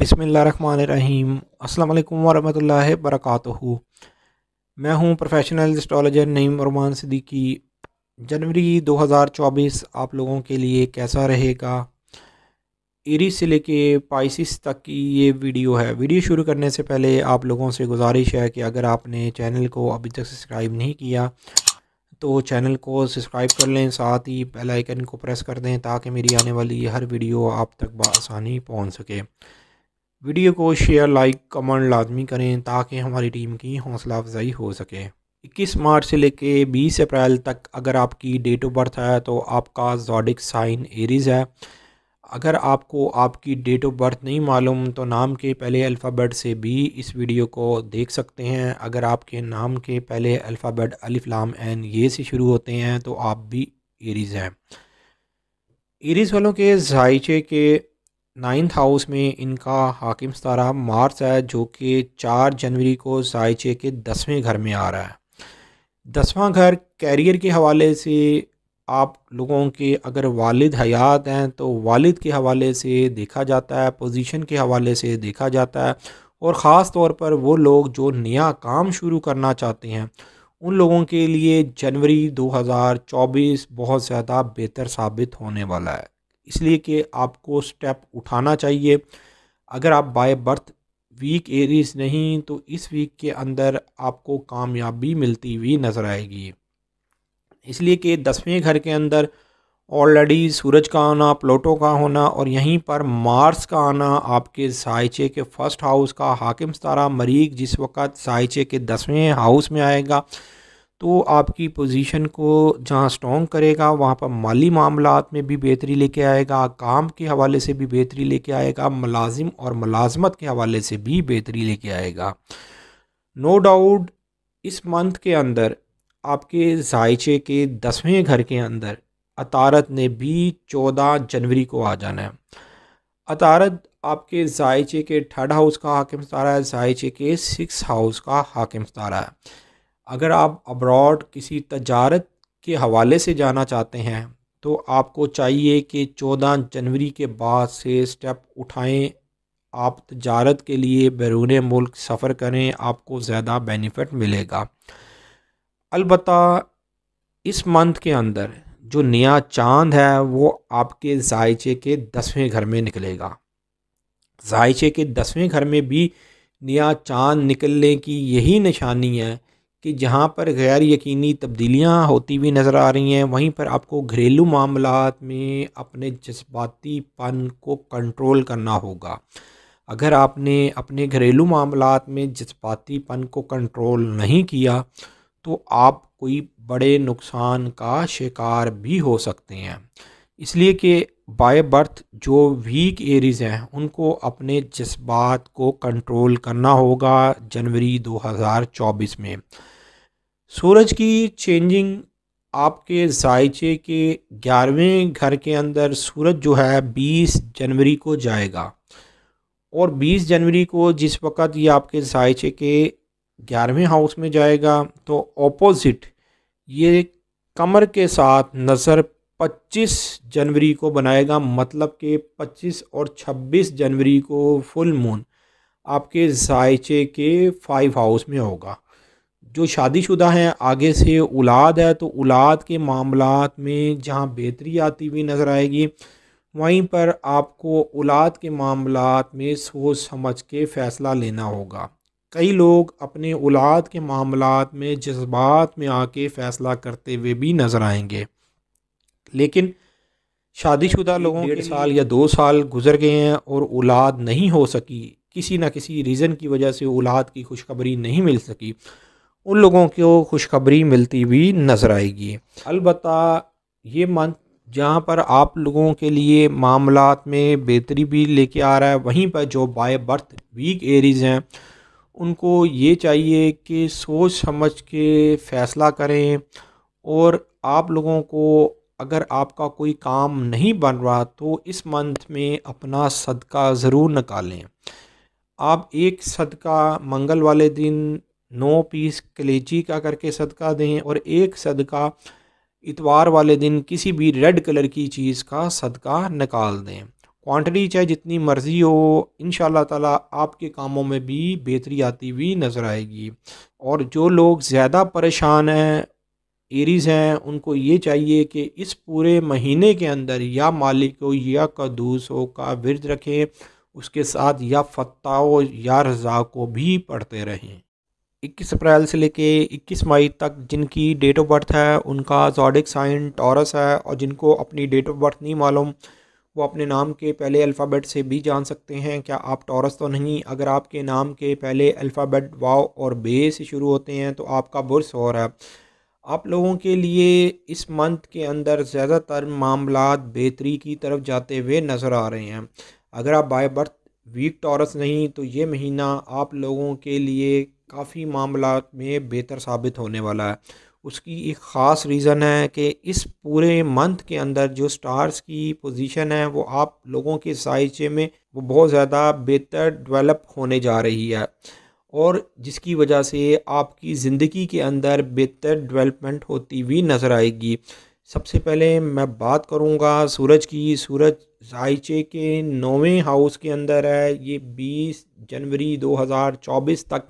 बिसमीम् अल्लाम वरहल वरक मैं हूं प्रोफेशनल एस्ट्रोलॉजर नईम रमान सिद्दीकी जनवरी 2024 आप लोगों के लिए कैसा रहेगा एरी से लेके पाइसिस तक की ये वीडियो है वीडियो शुरू करने से पहले आप लोगों से गुजारिश है कि अगर आपने चैनल को अभी तक सब्सक्राइब नहीं किया तो चैनल को सब्सक्राइब कर लें साथ ही बेल आइकन को प्रेस कर दें ताकि मेरी आने वाली हर वीडियो आप तक बसानी पहुंच सके वीडियो को शेयर लाइक कमेंट लाजमी करें ताकि हमारी टीम की हौसला अफजाई हो सके 21 मार्च से लेके 20 अप्रैल तक अगर आपकी डेट ऑफ बर्थ है तो आपका जॉडिक साइन एरीज़ है अगर आपको आपकी डेट ऑफ बर्थ नहीं मालूम तो नाम के पहले अल्फ़ाबेट से भी इस वीडियो को देख सकते हैं अगर आपके नाम के पहले अल्फ़ाबेट अलिफ लाम एन ये से शुरू होते हैं तो आप भी एरीज़ हैं एरीज़ वालों के जायचे के नाइन्थ हाउस में इनका हाकिम सतारा मार्स है जो कि चार जनवरी को जायचे के दसवें घर में आ रहा है दसवां घर कैरियर के हवाले से आप लोगों के अगर वालिद हयात हैं तो वालिद के हवाले से देखा जाता है पोजीशन के हवाले से देखा जाता है और ख़ास तौर पर वो लोग जो नया काम शुरू करना चाहते हैं उन लोगों के लिए जनवरी 2024 बहुत ज़्यादा बेहतर साबित होने वाला है इसलिए कि आपको स्टेप उठाना चाहिए अगर आप बाय बर्थ वीक एरीज नहीं तो इस वीक के अंदर आपको कामयाबी मिलती हुई नज़र आएगी इसलिए कि दसवें घर के अंदर ऑलरेडी सूरज का आना प्लोटो का होना और यहीं पर मार्स का आना आपके साइचे के फर्स्ट हाउस का हाकिम सतारा मरीक जिस वक्त साइचे के दसवें हाउस में आएगा तो आपकी पोजीशन को जहाँ स्ट्रॉन्ग करेगा वहाँ पर माली मामला में भी बेहतरी लेके आएगा काम के हवाले से भी बेहतरी लेके आएगा मुलाजिम और मलाजमत के हवाले से भी बेहतरी लेके आएगा नो डाउट इस मंथ के अंदर आपके जायचे के दसवें घर के अंदर अतारत ने भी चौदह जनवरी को आ जाना है अतारत आपके जायचे के थर्ड हाउस का हाकिम सतारा है जायचे के सिक्स हाउस का हाकिम सतारा है अगर आप अब्रॉड किसी तजारत के हवाले से जाना चाहते हैं तो आपको चाहिए कि चौदह जनवरी के बाद से स्टेप उठाएं आप तजारत के लिए बैरून मुल्क सफ़र करें आपको ज़्यादा बेनिफिट मिलेगा अलबत् इस मंथ के अंदर जो नया चांद है वो आपके जायचे के दसवें घर में निकलेगा जायचे के दसवें घर में भी नया चांद निकलने की यही निशानी है कि जहाँ पर गैर यकीनी तब्दीलियाँ होती हुई नज़र आ रही हैं वहीं पर आपको घरेलू मामला में अपने जज्बाती पन को कंट्रोल करना होगा अगर आपने अपने घरेलू मामला में जज्बाती पन को कंट्रोल नहीं किया तो आप कोई बड़े नुकसान का शिकार भी हो सकते हैं इसलिए कि बाय बर्थ जो वीक एरीज़ हैं उनको अपने जज्बात को कंट्रोल करना होगा जनवरी 2024 में सूरज की चेंजिंग आपके जायचे के ग्यारहवें घर के अंदर सूरज जो है 20 जनवरी को जाएगा और 20 जनवरी को जिस वक्त ये आपके जायचे के ग्यारहवें हाउस में जाएगा तो ऑपोजिट ये कमर के साथ नज़र 25 जनवरी को बनाएगा मतलब कि 25 और 26 जनवरी को फुल मून आपके जायचे के फाइव हाउस में होगा जो शादीशुदा हैं आगे से औलाद है तो औलाद के मामला में जहाँ बेहतरी आती हुई नज़र आएगी वहीं पर आपको औलाद के मामला में सोच समझ के फ़ैसला लेना होगा कई लोग अपने औलाद के मामला में जज्बात में आके फ़ैसला करते हुए भी नज़र आएंगे लेकिन शादीशुदा लोगों के साल या दो साल गुजर गए हैं और औलाद नहीं हो सकी किसी ना किसी रीज़न की वजह से औलाद की खुशखबरी नहीं मिल सकी उन लोगों को खुशखबरी मिलती भी नज़र आएगी अलबत् ये मंथ जहाँ पर आप लोगों के लिए मामला में बेहतरी भी लेके आ रहा है वहीं पर जो बाय बर्थ वीक एरीज़ हैं उनको ये चाहिए कि सोच समझ के फ़ैसला करें और आप लोगों को अगर आपका कोई काम नहीं बन रहा तो इस मंथ में अपना सदका ज़रूर निकालें आप एक सदका मंगल वाले दिन नौ पीस कलेजी का करके सदका दें और एक सदका इतवार वाले दिन किसी भी रेड कलर की चीज़ का सदका निकाल दें क्वांटिटी चाहे जितनी मर्ज़ी हो इन ताला आपके कामों में भी बेहतरी आती हुई नज़र आएगी और जो लोग ज़्यादा परेशान हैं एरीज़ हैं उनको ये चाहिए कि इस पूरे महीने के अंदर या मालिक हो या कदूस हो का विरद रखें उसके साथ या फताओ या रज़ा को भी पढ़ते रहें 21 अप्रैल से लेके 21 मई तक जिनकी डेट ऑफ बर्थ है उनका जॉडिक साइन टॉरस है और जिनको अपनी डेट ऑफ बर्थ नहीं मालूम वो अपने नाम के पहले अल्फ़ाबेट से भी जान सकते हैं क्या आप टॉरस तो नहीं अगर आपके नाम के पहले अल्फ़ाबेट वाव और बे से शुरू होते हैं तो आपका बुरस और है आप लोगों के लिए इस मंथ के अंदर ज़्यादातर मामला बेहतरी की तरफ जाते हुए नज़र आ रहे हैं अगर आप बाय बर्थ वीक टॉरस नहीं तो ये महीना आप लोगों के लिए काफ़ी मामला में बेहतर साबित होने वाला है उसकी एक ख़ास रीज़न है कि इस पूरे मंथ के अंदर जो स्टार्स की पोजीशन है वो आप लोगों के साइचे में वो बहुत ज़्यादा बेहतर डेवलप होने जा रही है और जिसकी वजह से आपकी ज़िंदगी के अंदर बेहतर डेवलपमेंट होती हुई नज़र आएगी सबसे पहले मैं बात करूंगा सूरज की सूरज जायचे के नौवें हाउस के अंदर है ये 20 जनवरी 2024 तक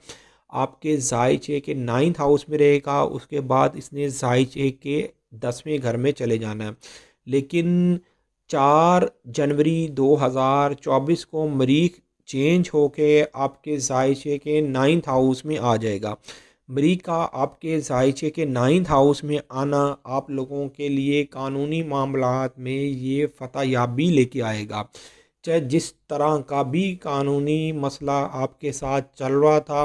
आपके जायचे के नाइन्थ हाउस में रहेगा उसके बाद इसने जायचे के दसवें घर में चले जाना है लेकिन चार जनवरी 2024 को मरीख चेंज होके आपके जायचे के नाइन्थ हाउस में आ जाएगा अमरीका का आपके जायचे के नाइन्थ हाउस में आना आप लोगों के लिए कानूनी मामला में ये फ़तेह याबी लेके आएगा चाहे जिस तरह का भी कानूनी मसला आपके साथ चल रहा था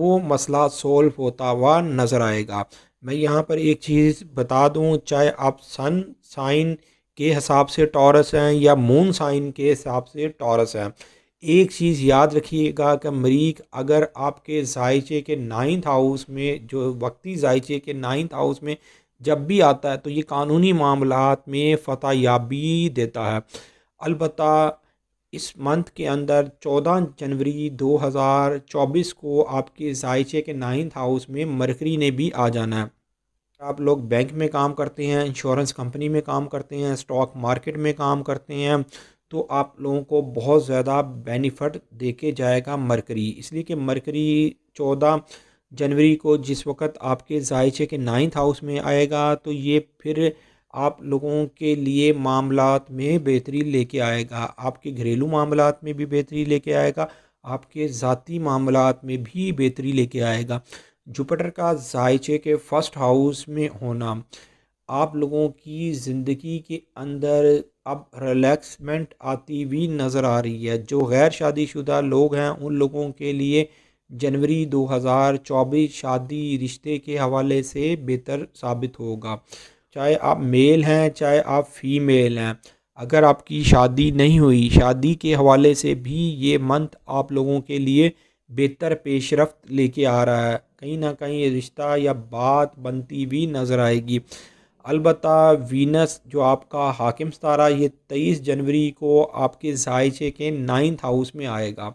वो मसला सोल्व होता हुआ नज़र आएगा मैं यहाँ पर एक चीज़ बता दूँ चाहे आप सन साइन के हिसाब से टॉरस हैं या मून साइन के हिसाब से टॉरस हैं एक चीज़ याद रखिएगा कि मरीक अगर आपके जायचे के नाइन्थ हाउस में जो वक्ती जायचे के नाइन्थ हाउस में जब भी आता है तो ये कानूनी मामला में फ़तः याबी देता है अलबत् इस मंथ के अंदर 14 जनवरी 2024 को आपके जायचे के नाइन्थ हाउस में मरकरी ने भी आ जाना है आप लोग बैंक में काम करते हैं इंश्योरेंस कंपनी में काम करते हैं स्टॉक मार्केट में काम करते हैं तो आप लोगों को बहुत ज़्यादा बेनिफिट दे के जाएगा मरकरी इसलिए कि मरकरी चौदह जनवरी को जिस वक्त आपके जायचे के नाइन्थ हाउस में आएगा तो ये फिर आप लोगों के लिए मामलात में बेहतरी लेके आएगा आपके घरेलू मामलात में भी बेहतरी लेके आएगा आपके ज़ाती मामलात में भी बेहतरी लेके आएगा जुपिटर का जायचे के फर्स्ट हाउस में होना आप लोगों की ज़िंदगी के अंदर अब रिलैक्समेंट आती हुई नज़र आ रही है जो गैर शादीशुदा लोग हैं उन लोगों के लिए जनवरी 2024 शादी रिश्ते के हवाले से बेहतर साबित होगा चाहे आप मेल हैं चाहे आप फीमेल हैं अगर आपकी शादी नहीं हुई शादी के हवाले से भी ये मंथ आप लोगों के लिए बेहतर पेशरफ लेके आ रहा है कहीं ना कहीं रिश्ता या बात बनती भी नज़र आएगी अलबत् वीनस जो आपका हाकिम सतारा ये तेईस जनवरी को आपके जायचे के नाइन्थ हाउस में आएगा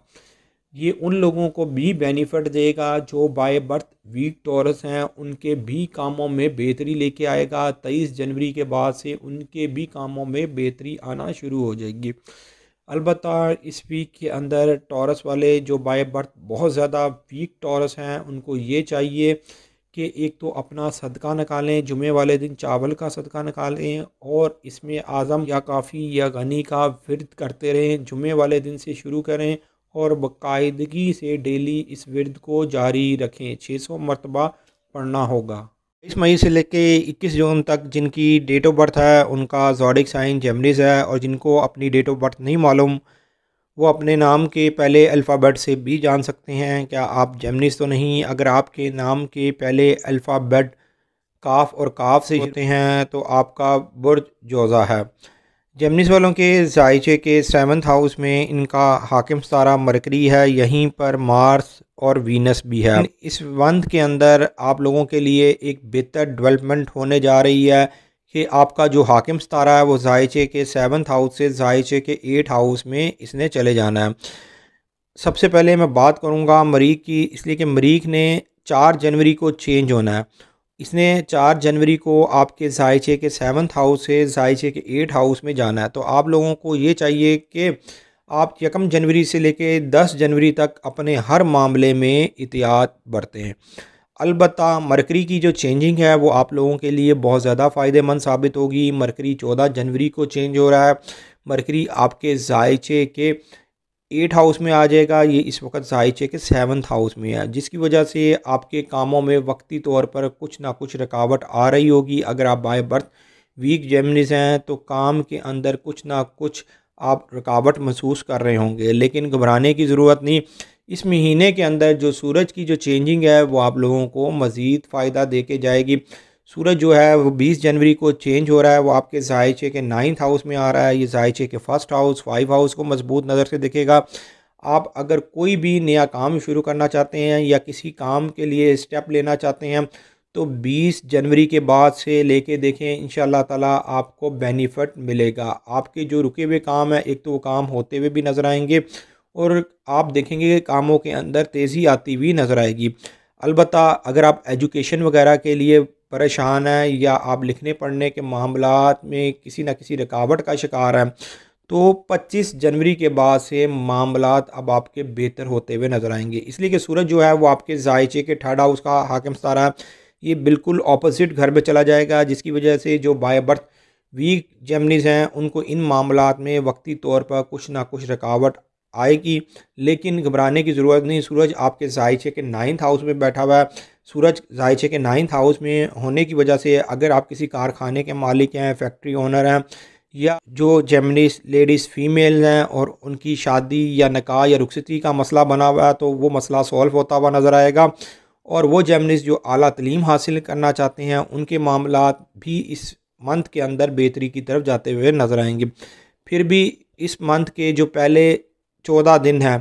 ये उन लोगों को भी बेनिफिट देगा जो बाय बर्थ वीक टॉरस हैं उनके भी कामों में बेहतरी लेके आएगा तेईस जनवरी के बाद से उनके भी कामों में बेहतरी आना शुरू हो जाएगी अलबत् इस वीक के अंदर टॉरस वाले जो बाय बर्थ बहुत ज़्यादा वीक टॉरस हैं उनको ये चाहिए कि एक तो अपना सदका निकालें जुमे वाले दिन चावल का सदका निकालें और इसमें आज़म या काफ़ी या गनी का विरद करते रहें जुमे वाले दिन से शुरू करें और बाकायदगी से डेली इस विरद को जारी रखें छः सौ मरतबा पढ़ना होगा इस मई से लेके 21 जून तक जिनकी डेट ऑफ बर्थ है उनका जॉडिक साइन जेमरीज है और जिनको अपनी डेट ऑफ बर्थ नहीं मालूम वो अपने नाम के पहले अल्फ़ाबेट से भी जान सकते हैं क्या आप जेमनीस तो नहीं अगर आपके नाम के पहले अल्फ़ाबेट काफ़ और काफ़ से होते हैं तो आपका बुर्ज जोज़ा है जेमनीस वालों के जायचे के सेवन्थ हाउस में इनका हाकिम सारा मरकरी है यहीं पर मार्स और वीनस भी है इस वंथ के अंदर आप लोगों के लिए एक बेहतर डेवलपमेंट होने जा रही है कि आपका जो हाकिम सतारा है वो जायचे के सेवन्थ हाउस से जायचे के एट हाउस में इसने चले जाना है सबसे पहले मैं बात करूँगा मरीख की इसलिए कि मरीख ने चार जनवरी को चेंज होना है इसने चार जनवरी को आपके जायचे के सेवन्थ हाउस से जायचे के एट हाउस में जाना है तो आप लोगों को ये चाहिए कि आप यकम जनवरी से लेके दस जनवरी तक अपने हर मामले में एहतियात बरतें अलबत् मरकरी की जो चेंजिंग है वो आप लोगों के लिए बहुत ज़्यादा फ़ायदेमंद साबित होगी मरकरी चौदह जनवरी को चेंज हो रहा है मरकरी आपके जायचे के एट हाउस में आ जाएगा ये इस वक्त जायचे के सेवन्थ हाउस में है जिसकी वजह से आपके कामों में वक्ती तौर पर कुछ ना कुछ रुकावट आ रही होगी अगर आप बाय बर्थ वीक जेमनिस हैं तो काम के अंदर कुछ ना कुछ आप रुकावट महसूस कर रहे होंगे लेकिन घबराने की ज़रूरत नहीं इस महीने के अंदर जो सूरज की जो चेंजिंग है वो आप लोगों को मज़ीद फ़ायदा दे के जाएगी सूरज जो है वो 20 जनवरी को चेंज हो रहा है वो आपके जायचे के नाइन्थ हाउस में आ रहा है ये जायचे के फर्स्ट हाउस फाइव हाउस को मजबूत नज़र से देखेगा आप अगर कोई भी नया काम शुरू करना चाहते हैं या किसी काम के लिए स्टेप लेना चाहते हैं तो 20 जनवरी के बाद से लेके देखें इन ताला आपको बेनिफिट मिलेगा आपके जो रुके हुए काम है एक तो वो काम होते हुए भी नज़र आएंगे और आप देखेंगे कामों के अंदर तेज़ी आती हुई नज़र आएगी अलबत् अगर आप एजुकेशन वगैरह के लिए परेशान हैं या आप लिखने पढ़ने के मामला में किसी न किसी रुकावट का शिकार हैं तो 25 जनवरी के बाद से मामला अब आपके बेहतर होते हुए नज़र आएंगे इसलिए कि सूरज जो है वो आपके जायचे के थर्ड हाउस का हाकिम सारा ये बिल्कुल ऑपोजिट घर में चला जाएगा जिसकी वजह से जो बाय बर्थ वीक जेमनीज हैं उनको इन मामला में वक्ती तौर पर कुछ ना कुछ रुकावट आएगी लेकिन घबराने की ज़रूरत नहीं सूरज आपके जायचे के नाइन्थ हाउस में बैठा हुआ है सूरज जायचे के नाइन्थ हाउस में होने की वजह से अगर आप किसी कारखाने के मालिक हैं फैक्ट्री ओनर हैं या जो जेमनीस लेडीज़ फ़ीमेल हैं और उनकी शादी या निकाह या रुखसती का मसला बना हुआ है तो वो मसला सॉल्व होता हुआ नज़र आएगा और वो जेमनीस जो अली तलीम हासिल करना चाहते हैं उनके मामला भी इस मंथ के अंदर बेहतरी की तरफ जाते हुए नज़र आएंगे फिर भी इस मंथ के जो पहले चौदह दिन है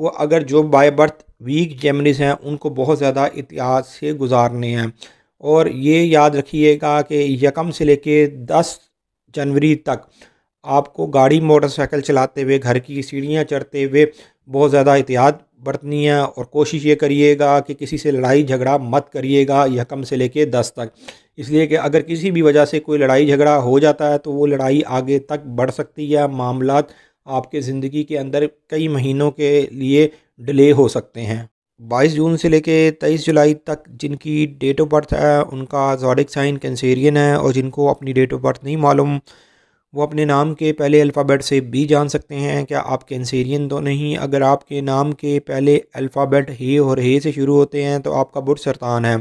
वो अगर जो बाय बर्थ वीक जेमनिस हैं उनको बहुत ज़्यादा इतिहास से गुजारने हैं और ये याद रखिएगा कि यकम से लेके दस जनवरी तक आपको गाड़ी मोटरसाइकिल चलाते हुए घर की सीढ़ियाँ चढ़ते हुए बहुत ज़्यादा एहतियात बरतनी है और कोशिश ये करिएगा कि किसी से लड़ाई झगड़ा मत करिएगा यकम से लेके दस तक इसलिए कि अगर किसी भी वजह से कोई लड़ाई झगड़ा हो जाता है तो वो लड़ाई आगे तक बढ़ सकती है मामला आपके ज़िंदगी के अंदर कई महीनों के लिए डिले हो सकते हैं 22 जून से लेके 23 जुलाई तक जिनकी डेट ऑफ बर्थ है उनका जॉडिक साइन कैंसेरियन है और जिनको अपनी डेट ऑफ बर्थ नहीं मालूम वो अपने नाम के पहले अल्फ़ाबेट से भी जान सकते हैं क्या आप कैंसेरियन तो नहीं अगर आपके नाम के पहले अल्फ़ाबेट हे और हे से शुरू होते हैं तो आपका बुढ़ सरतान है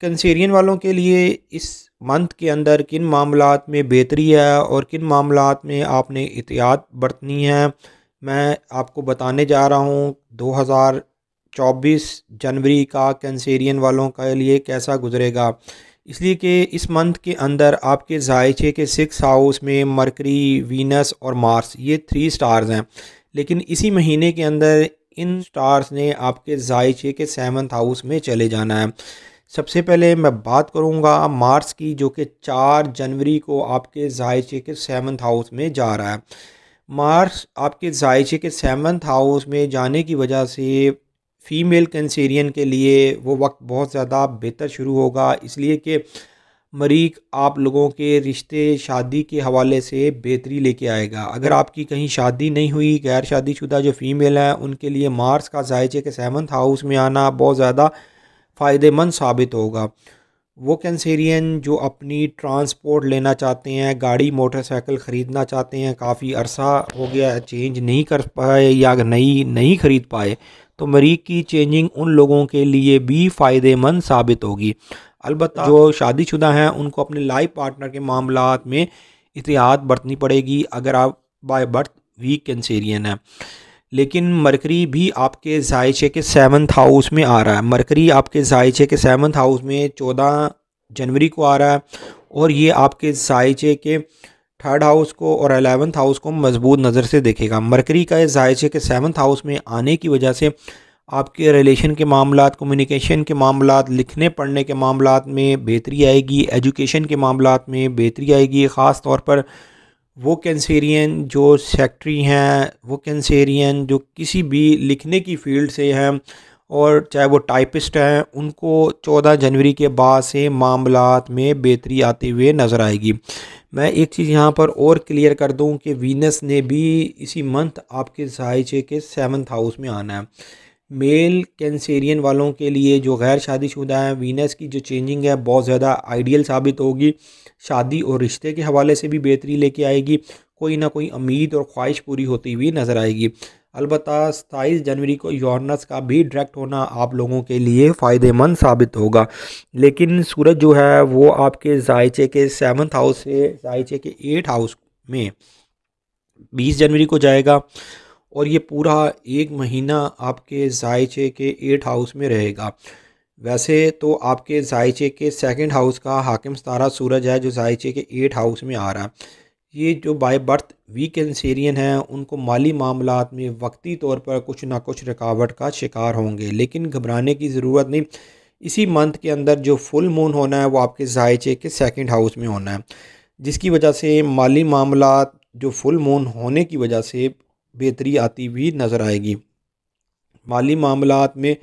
कैंसेरियन वालों के लिए इस मंथ के अंदर किन मामलों में बेहतरी है और किन मामला में आपने एहतियात बरतनी है मैं आपको बताने जा रहा हूँ 2024 जनवरी का कैंसेरियन वालों के लिए कैसा गुजरेगा इसलिए कि इस मंथ के अंदर आपके जायचे के सिक्स हाउस में मरकरी वीनस और मार्स ये थ्री स्टार्स हैं लेकिन इसी महीने के अंदर इन स्टार्स ने आपके जायचे के सेवन्थ हाउस में चले जाना है सबसे पहले मैं बात करूँगा मार्स की जो कि चार जनवरी को आपके जायचे के सेवन्थ हाउस में जा रहा है मार्स आपके जायचे के सेवन्थ हाउस में जाने की वजह से फ़ीमेल कैंसेरियन के लिए वो वक्त बहुत ज़्यादा बेहतर शुरू होगा इसलिए कि मरीक आप लोगों के रिश्ते शादी के हवाले से बेहतरी लेके आएगा अगर आपकी कहीं शादी नहीं हुई गैर शादीशुदा जो फ़ीमेल हैं उनके लिए मार्स का जायचे के सेवन्थ हाउस में आना बहुत ज़्यादा फ़ायदेमंद साबित होगा वो कैंसेरियन जो अपनी ट्रांसपोर्ट लेना चाहते हैं गाड़ी मोटरसाइकिल ख़रीदना चाहते हैं काफ़ी अरसा हो गया चेंज नहीं कर पाए या नई नहीं ख़रीद पाए तो मरीज की चेंजिंग उन लोगों के लिए भी फ़ायदेमंद साबित होगी अलबत् जो शादीशुदा हैं उनको अपने लाइफ पार्टनर के मामला में एहतियात बरतनी पड़ेगी अगर आप बाय बर्थ वीक कैंसेरियन हैं लेकिन मरकरी भी आपके जायचे के सेवन्थ हाउस में आ रहा है मरकरी आपके जायचे के सेवन्थ हाउस में चौदह जनवरी को आ रहा है और ये आपके जायचे के थर्ड हाउस को और अलेवंथ हाउस को मजबूत नज़र से देखेगा मरकरी का जायचे के सेवन्थ हाउस में आने की वजह से आपके रिलेशन के मामला कम्युनिकेशन के मामला लिखने पढ़ने के मामला में बेहतरी आएगी एजुकेशन के मामला में बेहतरी आएगी ख़ास तौर पर वो कैंसेरियन जो सेक्ट्री हैं वो कैंसेरियन जो किसी भी लिखने की फील्ड से हैं और चाहे वो टाइपिस्ट हैं उनको 14 जनवरी के बाद से मामलात में बेहतरी आते हुए नज़र आएगी मैं एक चीज़ यहाँ पर और क्लियर कर दूँ कि वीनस ने भी इसी मंथ आपके जायचे के सेवन्थ हाउस में आना है मेल कैंसेरियन वालों के लिए जो गैर शादीशुदा हैं वीनस की जो चेंजिंग है बहुत ज़्यादा आइडियल साबित होगी शादी और रिश्ते के हवाले से भी बेहतरी लेके आएगी कोई ना कोई उम्मीद और ख्वाहिश पूरी होती हुई नज़र आएगी अलबत् सताईस जनवरी को यौनस का भी डायरेक्ट होना आप लोगों के लिए फ़ायदेमंद साबित होगा लेकिन सूरज जो है वो आपके जायचे के सेवन्थ हाउस से जायचे के एट हाउस में बीस जनवरी को जाएगा और ये पूरा एक महीना आपके जायचे के एट हाउस में रहेगा वैसे तो आपके जायचे के सेकंड हाउस का हाकिम सतारा सूरज है जो जायचे के एट हाउस में आ रहा है ये जो बाय बर्थ वी एंसेरियन हैं उनको माली मामला में वक्ती तौर पर कुछ ना कुछ रुकावट का शिकार होंगे लेकिन घबराने की ज़रूरत नहीं इसी मंथ के अंदर जो फुल मून होना है वो आपके जायचे के सेकेंड हाउस में होना है जिसकी वजह से माली मामला जो फुल मून होने की वजह से बेहतरी आती हुई नज़र आएगी माली मामला में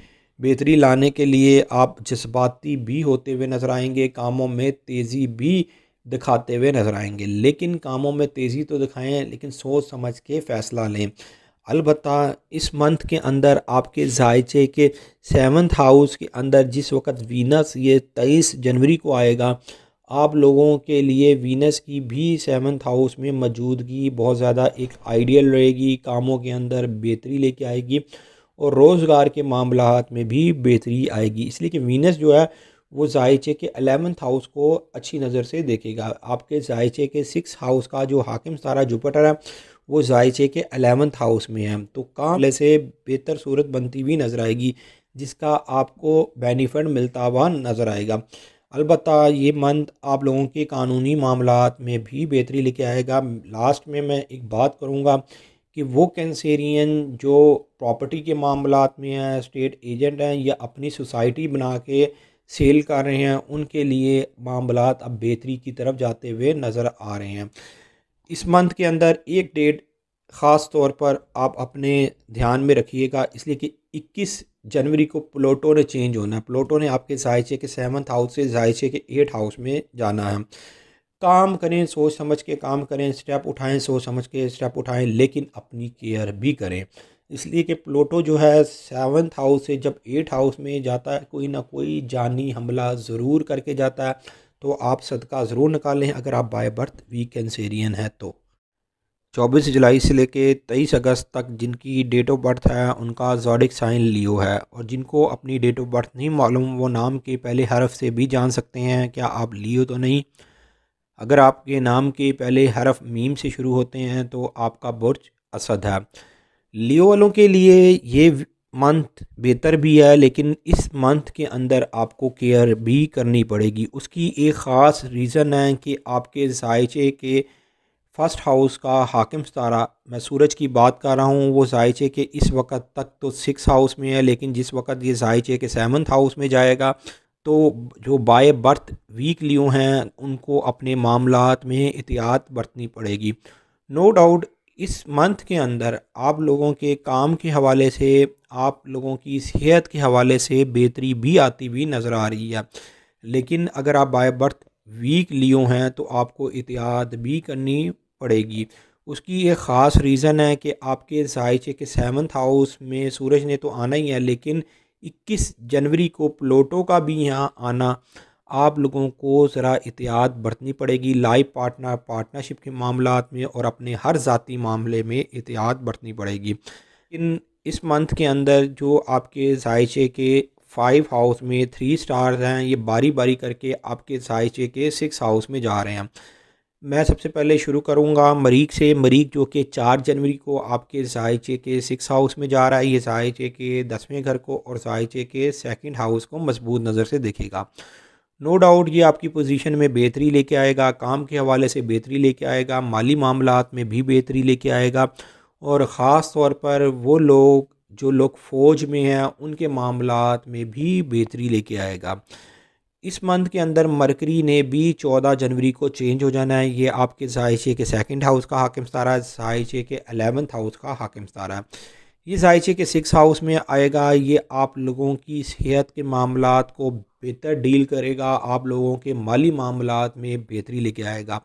बेहतरी लाने के लिए आप जज्बाती भी होते हुए नज़र आएंगे कामों में तेज़ी भी दिखाते हुए नज़र आएंगे लेकिन कामों में तेज़ी तो दिखाएं लेकिन सोच समझ के फ़ैसला लें अलबत् इस मंथ के अंदर आपके जायचे के सेवन्थ हाउस के अंदर जिस वक्त वीनस ये तेईस जनवरी को आएगा आप लोगों के लिए वीनस की भी सेवन्थ हाउस में मौजूदगी बहुत ज़्यादा एक आइडियल रहेगी कामों के अंदर बेहतरी लेके आएगी और रोज़गार के मामला में भी बेहतरी आएगी इसलिए कि वीनस जो है वो जायचे के अलेवंथ हाउस को अच्छी नज़र से देखेगा आपके जायचे के सिक्स हाउस का जो हाकिम सारा जुपिटर है वो जायचे के अलेवंथ हाउस में है तो काम से बेहतर सूरत बनती हुई नज़र आएगी जिसका आपको बेनिफिट मिलता हुआ नज़र आएगा अलबत् ये मंथ आप लोगों के कानूनी मामला में भी बेहतरी लेके आएगा लास्ट में मैं एक बात करूँगा कि वो कैंसेरियन जो प्रॉपर्टी के मामला में हैं स्टेट एजेंट हैं या अपनी सोसाइटी बना के सेल कर रहे हैं उनके लिए मामला अब बेहतरी की तरफ जाते हुए नज़र आ रहे हैं इस मंथ के अंदर एक डेट ख़ास तौर पर आप अपने ध्यान में रखिएगा इसलिए कि 21 जनवरी को प्लोटो ने चेंज होना है प्लोटो ने आपके जायचे के सेवन्थ हाउस से जायचे के एट हाउस में जाना है काम करें सोच समझ के काम करें स्टेप उठाएं सोच समझ के स्टेप उठाएं लेकिन अपनी केयर भी करें इसलिए कि प्लूटो जो है सेवन्थ हाउस से जब एट हाउस में जाता है कोई ना कोई जानी हमला ज़रूर करके जाता है तो आप सदका ज़रूर निकालें अगर आप बाय बर्थ वी कैंसेरियन है तो चौबीस जुलाई से लेके तेईस अगस्त तक जिनकी डेट ऑफ बर्थ है उनका जॉडिक साइन लियो है और जिनको अपनी डेट ऑफ बर्थ नहीं मालूम वो नाम के पहले हरफ से भी जान सकते हैं क्या आप लियो तो नहीं अगर आपके नाम के पहले हरफ मीम से शुरू होते हैं तो आपका बुर्ज असद है लियो वालों के लिए ये मंथ बेहतर भी है लेकिन इस मंथ के अंदर आपको केयर भी करनी पड़ेगी उसकी एक ख़ास रीज़न है कि आपके जायचे के फर्स्ट हाउस का हाकिम सतारा मैं सूरज की बात कर रहा हूँ वो जायचे के इस वक्त तक तो सिक्स हाउस में है लेकिन जिस वक्त ये जायचे के सेवन्थ हाउस में जाएगा तो जो बाय बर्थ वीक लियो हैं उनको अपने मामला में एहतियात बरतनी पड़ेगी नो डाउट इस मंथ के अंदर आप लोगों के काम के हवाले से आप लोगों की सेहत के हवाले से बेहतरी भी आती हुई नज़र आ रही है लेकिन अगर आप बाय बर्थ वीक लियो हैं तो आपको एहतियात भी करनी पड़ेगी उसकी एक ख़ास रीज़न है कि आपके जायचे के सेवन्थ हाउस में सूरज ने तो आना ही है लेकिन इक्कीस जनवरी को प्लोटो का भी यहाँ आना आप लोगों को ज़रा एहतियात बरतनी पड़ेगी लाइव पार्टनर पार्टनरशिप के मामला में और अपने हर ज़ाती मामले में एहतियात बरतनी पड़ेगी इन इस मंथ के अंदर जो आपके जायचे के फाइव हाउस में थ्री स्टार्स हैं ये बारी बारी करके आपके जायचे के सिक्स हाउस में जा रहे हैं मैं सबसे पहले शुरू करूँगा मरीक से मरीक जो कि चार जनवरी को आपके जायचे के सिक्स हाउस में जा रहा है ये जायचे के दसवें घर को और जायचे के सेकंड हाउस को मजबूत नज़र से देखेगा नो डाउट ये आपकी पोजीशन में बेहतरी लेके आएगा काम के हवाले से बेहतरी लेके आएगा माली मामला में भी बेहतरी लेके आएगा और ख़ास तौर पर वो लोग जो लोग फ़ौज में हैं उनके मामला में भी बेहतरी लेके आएगा इस मंथ के अंदर मरकरी ने भी चौदह जनवरी को चेंज हो जाना है ये आपके जायचे के सेकंड हाउस का हाकिम सतारा है जायचे के अलेवंथ हाउस का हाकिम सतारा है ये जायचे के सिक्स हाउस में आएगा ये आप लोगों की सेहत के मामला को बेहतर डील करेगा आप लोगों के माली मामला में बेहतरी लेके आएगा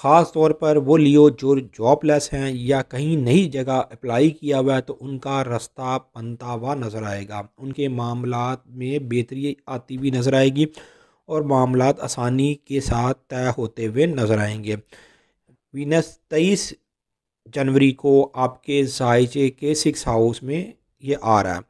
ख़ास तौर पर वो लियो जो जॉबलेस हैं या कहीं नई जगह अप्लाई किया हुआ है तो उनका रास्ता बनता हुआ नज़र आएगा उनके मामला में बेहतरी आती हुई नज़र आएगी और मामला आसानी के साथ तय होते हुए नज़र आएंगे वीनस तेईस जनवरी को आपके जायचे के सिक्स हाउस में ये आ रहा है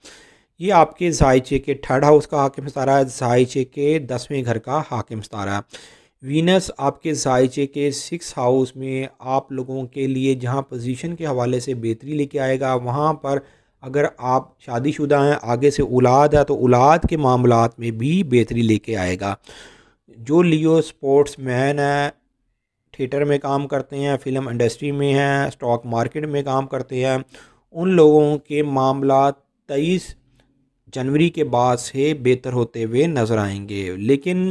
ये आपके जायचे के थर्ड हाउस का हाकिम सतारा है जायचे के दसवें घर का हाकिम सतारा है वीनस आपके जायचे के सिक्स हाउस में आप लोगों के लिए जहां पोजीशन के हवाले से बेहतरी लेके आएगा वहां पर अगर आप शादीशुदा हैं आगे से औलाद है तो औलाद के मामला में भी बेहतरी लेके आएगा जो लियो स्पोर्ट्स मैन है थिएटर में काम करते हैं फिल्म इंडस्ट्री में हैं स्टॉक मार्केट में काम करते हैं उन लोगों के मामला तेईस जनवरी के बाद से बेहतर होते हुए नज़र आएंगे लेकिन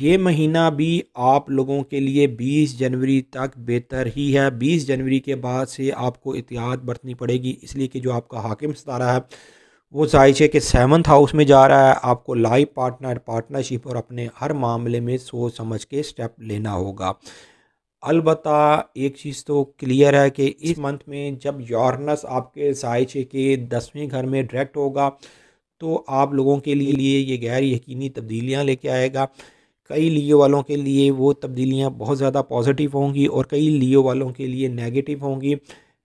ये महीना भी आप लोगों के लिए 20 जनवरी तक बेहतर ही है 20 जनवरी के बाद से आपको एहतियात बरतनी पड़ेगी इसलिए कि जो आपका हाकिम सतारा है वो जायचे के सेवन्थ हाउस में जा रहा है आपको लाइफ पार्टनर पार्टनरशिप और अपने हर मामले में सोच समझ के स्टेप लेना होगा अलबत् एक चीज़ तो क्लियर है कि इस मंथ में जब यार्नस आपके जायचे के दसवें घर में डायरेक्ट होगा तो आप लोगों के लिए ये गैर यकीनी तब्दीलियाँ लेके आएगा कई लियो वालों के लिए वो तब्दीलियाँ बहुत ज़्यादा पॉजिटिव होंगी और कई लियो वालों के लिए नेगेटिव होंगी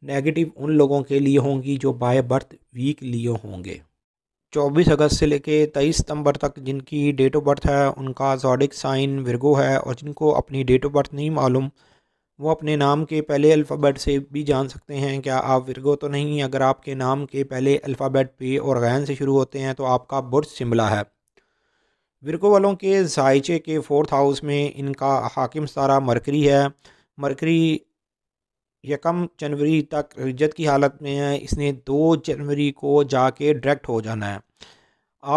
नेगेटिव उन लोगों के लिए होंगी जो बाय बर्थ वीक लियो होंगे 24 अगस्त से लेके 23 सितंबर तक जिनकी डेट ऑफ बर्थ है उनका जॉडिक साइन विरगो है और जिनको अपनी डेट ऑफ बर्थ नहीं मालूम वो अपने नाम के पहले अल्फ़ाबेट से भी जान सकते हैं क्या आप विरगो तो नहीं अगर आपके नाम के पहले अल्फ़ाबेट पे और गैन से शुरू होते हैं तो आपका बुर्ज शिमला है विरको वालों के जायचे के फोर्थ हाउस में इनका हाकिम सारा मरकरी है मरकरी यकम जनवरी तक रिजत की हालत में है इसने दो जनवरी को जाके डायरेक्ट हो जाना है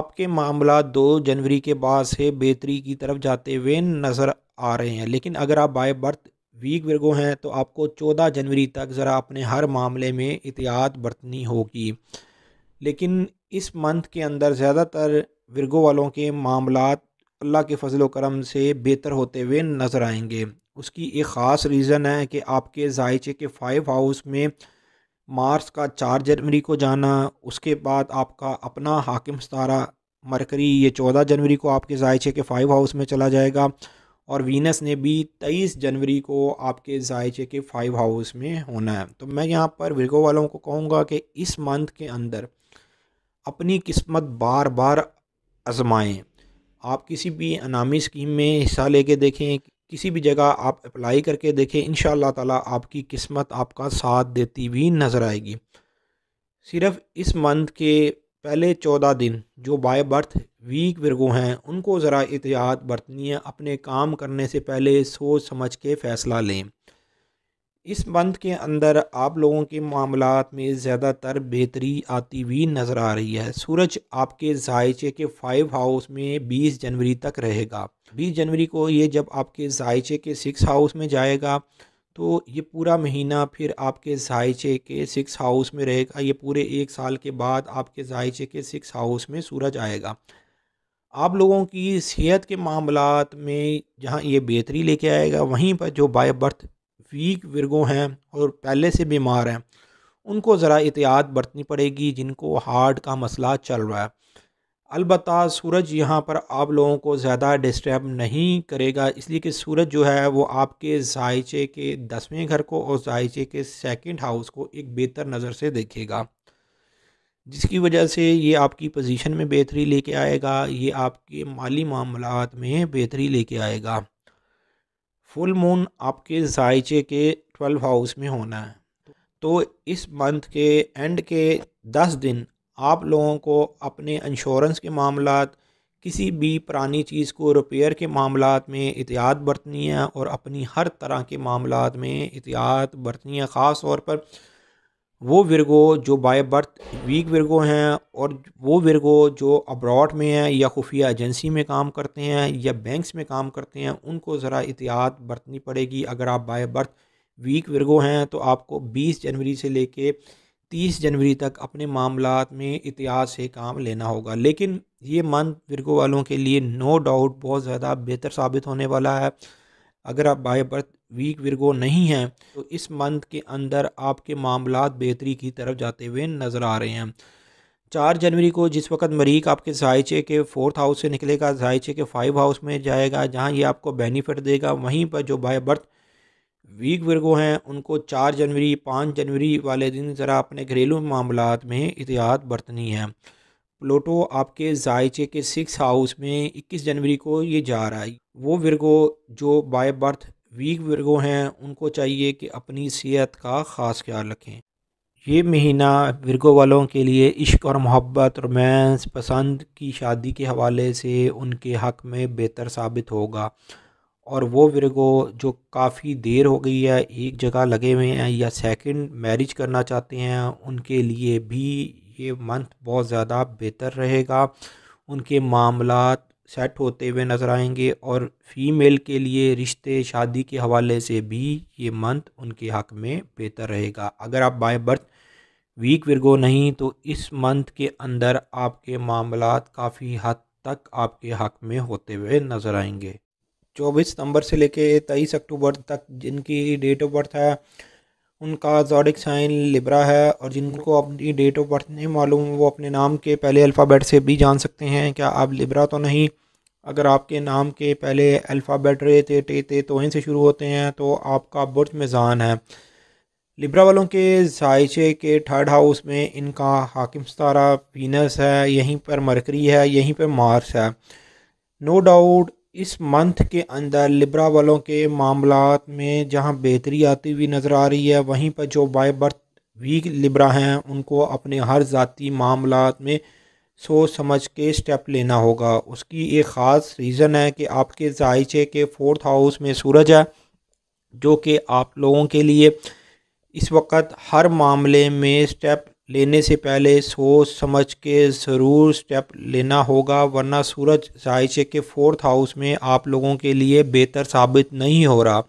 आपके मामला दो जनवरी के बाद से बेहतरी की तरफ जाते हुए नज़र आ रहे हैं लेकिन अगर आप बाय बर्थ वीक वर्गो हैं तो आपको चौदह जनवरी तक ज़रा अपने हर मामले में एहतियात बरतनी होगी लेकिन इस मंथ के अंदर ज़्यादातर वर्गो वालों के मामला अल्लाह के फजल करम से बेहतर होते हुए नज़र आएंगे उसकी एक ख़ास रीज़न है कि आपके जायचे के फाइव हाउस में मार्स का चार जनवरी को जाना उसके बाद आपका अपना हाकिम सतारा मरकरी ये चौदह जनवरी को आपके जायचे के फाइव हाउस में चला जाएगा और वीनस ने भी तेईस जनवरी को आपके जायचे के फाइव हाउस में होना है तो मैं यहाँ पर विरगो वालों को कहूँगा कि इस मंथ के अंदर अपनी किस्मत बार बार आजमाएँ आप किसी भी अनामी स्कीम में हिस्सा लेके देखें किसी भी जगह आप अप्लाई करके देखें इन ताला आपकी किस्मत आपका साथ देती हुई नज़र आएगी सिर्फ इस मंथ के पहले चौदह दिन जो बाय बर्थ वीक वर्गो हैं उनको ज़रा एहतियात बरतनी है अपने काम करने से पहले सोच समझ के फ़ैसला लें इस मंथ के अंदर आप लोगों के मामला में ज़्यादातर बेहतरी आती हुई नज़र आ रही है सूरज आपके जायचे के फाइव हाउस में 20 जनवरी तक रहेगा 20 जनवरी को ये जब आपके जायचे के सिक्स हाउस में जाएगा तो ये पूरा महीना फिर आपके जायचे के सिक्स हाउस में रहेगा ये पूरे एक साल के बाद आपके जायचे के सिक्स हाउस में सूरज आएगा आप लोगों की सेहत के मामला में जहाँ ये बेहतरी लेके आएगा वहीं पर जो बाय बर्थ वीक वर्गों हैं और पहले से बीमार हैं उनको ज़रा एहतियात बरतनी पड़ेगी जिनको हार्ट का मसला चल रहा है अलबत् सूरज यहाँ पर आप लोगों को ज़्यादा डिस्टर्ब नहीं करेगा इसलिए कि सूरज जो है वो आपके जायचे के दसवें घर को और जायचे के सेकंड हाउस को एक बेहतर नज़र से देखेगा जिसकी वजह से ये आपकी पोजीशन में बेहतरी लेके आएगा ये आपके माली मामला में बेहतरी लेके आएगा फुल मून आपके जायचे के ट्वेल्व हाउस में होना है तो इस मंथ के एंड के दस दिन आप लोगों को अपने इंश्योरेंस के मामला किसी भी पुरानी चीज़ को रिपेयर के मामला में एहतियात बरतनी है और अपनी हर तरह के मामला में एहतियात बरतनी है ख़ास तौर पर वो वर्गो जो बाय बर्थ वीक वर्गो हैं और वो वर्गो जो अब्रॉड में हैं या खुफिया एजेंसी में काम करते हैं या बैंक्स में काम करते हैं उनको ज़रा एहतियात बरतनी पड़ेगी अगर आप बाय बर्थ वीक वर्गो हैं तो आपको 20 जनवरी से लेके 30 जनवरी तक अपने मामला में एहतियात से काम लेना होगा लेकिन ये मंथ वर्गो वालों के लिए नो डाउट बहुत ज़्यादा बेहतर साबित होने वाला है अगर आप बाय बर्थ वीक विरगो नहीं है तो इस मंथ के अंदर आपके मामला बेहतरी की तरफ जाते हुए नज़र आ रहे हैं चार जनवरी को जिस वक्त मरीक आपके जायचे के फोर्थ हाउस से निकलेगा जायचे के फाइव हाउस में जाएगा जहाँ ये आपको बेनिफिट देगा वहीं पर जो बाय बर्थ वीक वर्गो हैं उनको चार जनवरी पाँच जनवरी वाले दिन ज़रा अपने घरेलू मामला में एहतियात बरतनी है प्लोटो आपके जायचे के सिक्स हाउस में इक्कीस जनवरी को ये जा रहा है वो वर्गो जो बाय बर्थ वीक वर्गो हैं उनको चाहिए कि अपनी सेहत का ख़ास ख्याल रखें ये महीना वर्गो वालों के लिए इश्क और मोहब्बत रोमांस पसंद की शादी के हवाले से उनके हक़ में बेहतर साबित होगा और वो वर्गो जो काफ़ी देर हो गई है एक जगह लगे हुए हैं या सेकंड मैरिज करना चाहते हैं उनके लिए भी ये मंथ बहुत ज़्यादा बेहतर रहेगा उनके मामलात सेट होते हुए नज़र आएंगे और फीमेल के लिए रिश्ते शादी के हवाले से भी ये मंथ उनके हक़ में बेहतर रहेगा अगर आप बाय बर्थ वीक विरगो नहीं तो इस मंथ के अंदर आपके मामला काफ़ी हद तक आपके हक़ में होते हुए नज़र आएंगे चौबीस सितंबर से लेके तेईस अक्टूबर तक जिनकी डेट ऑफ बर्थ है उनका जॉडिक साइन लिब्रा है और जिनको अपनी डेट ऑफ बर्थ नहीं मालूम वो अपने नाम के पहले अल्फ़ाबेट से भी जान सकते हैं क्या आप लिब्रा तो नहीं अगर आपके नाम के पहले अल्फ़ाबेट रे थे टे तो वहीं से शुरू होते हैं तो आपका बुर्ज मेज़ान है लिब्रा वालों के जायचे के थर्ड हाउस में इनका हाकिम सतारा वीनस है यहीं पर मरकरी है यहीं पर मार्स है नो डाउट इस मंथ के अंदर लिब्रा वालों के मामला में जहां बेहतरी आती हुई नज़र आ रही है वहीं पर जो बाय बर्थ वीक लिब्रा हैं उनको अपने हर ज़ाती मामला में सोच समझ के स्टेप लेना होगा उसकी एक ख़ास रीज़न है कि आपके जायचे के फोर्थ हाउस में सूरज है जो कि आप लोगों के लिए इस वक्त हर मामले में स्टेप लेने से पहले सोच समझ के ज़रूर स्टेप लेना होगा वरना सूरज जायचे के फोर्थ हाउस में आप लोगों के लिए बेहतर साबित नहीं हो रहा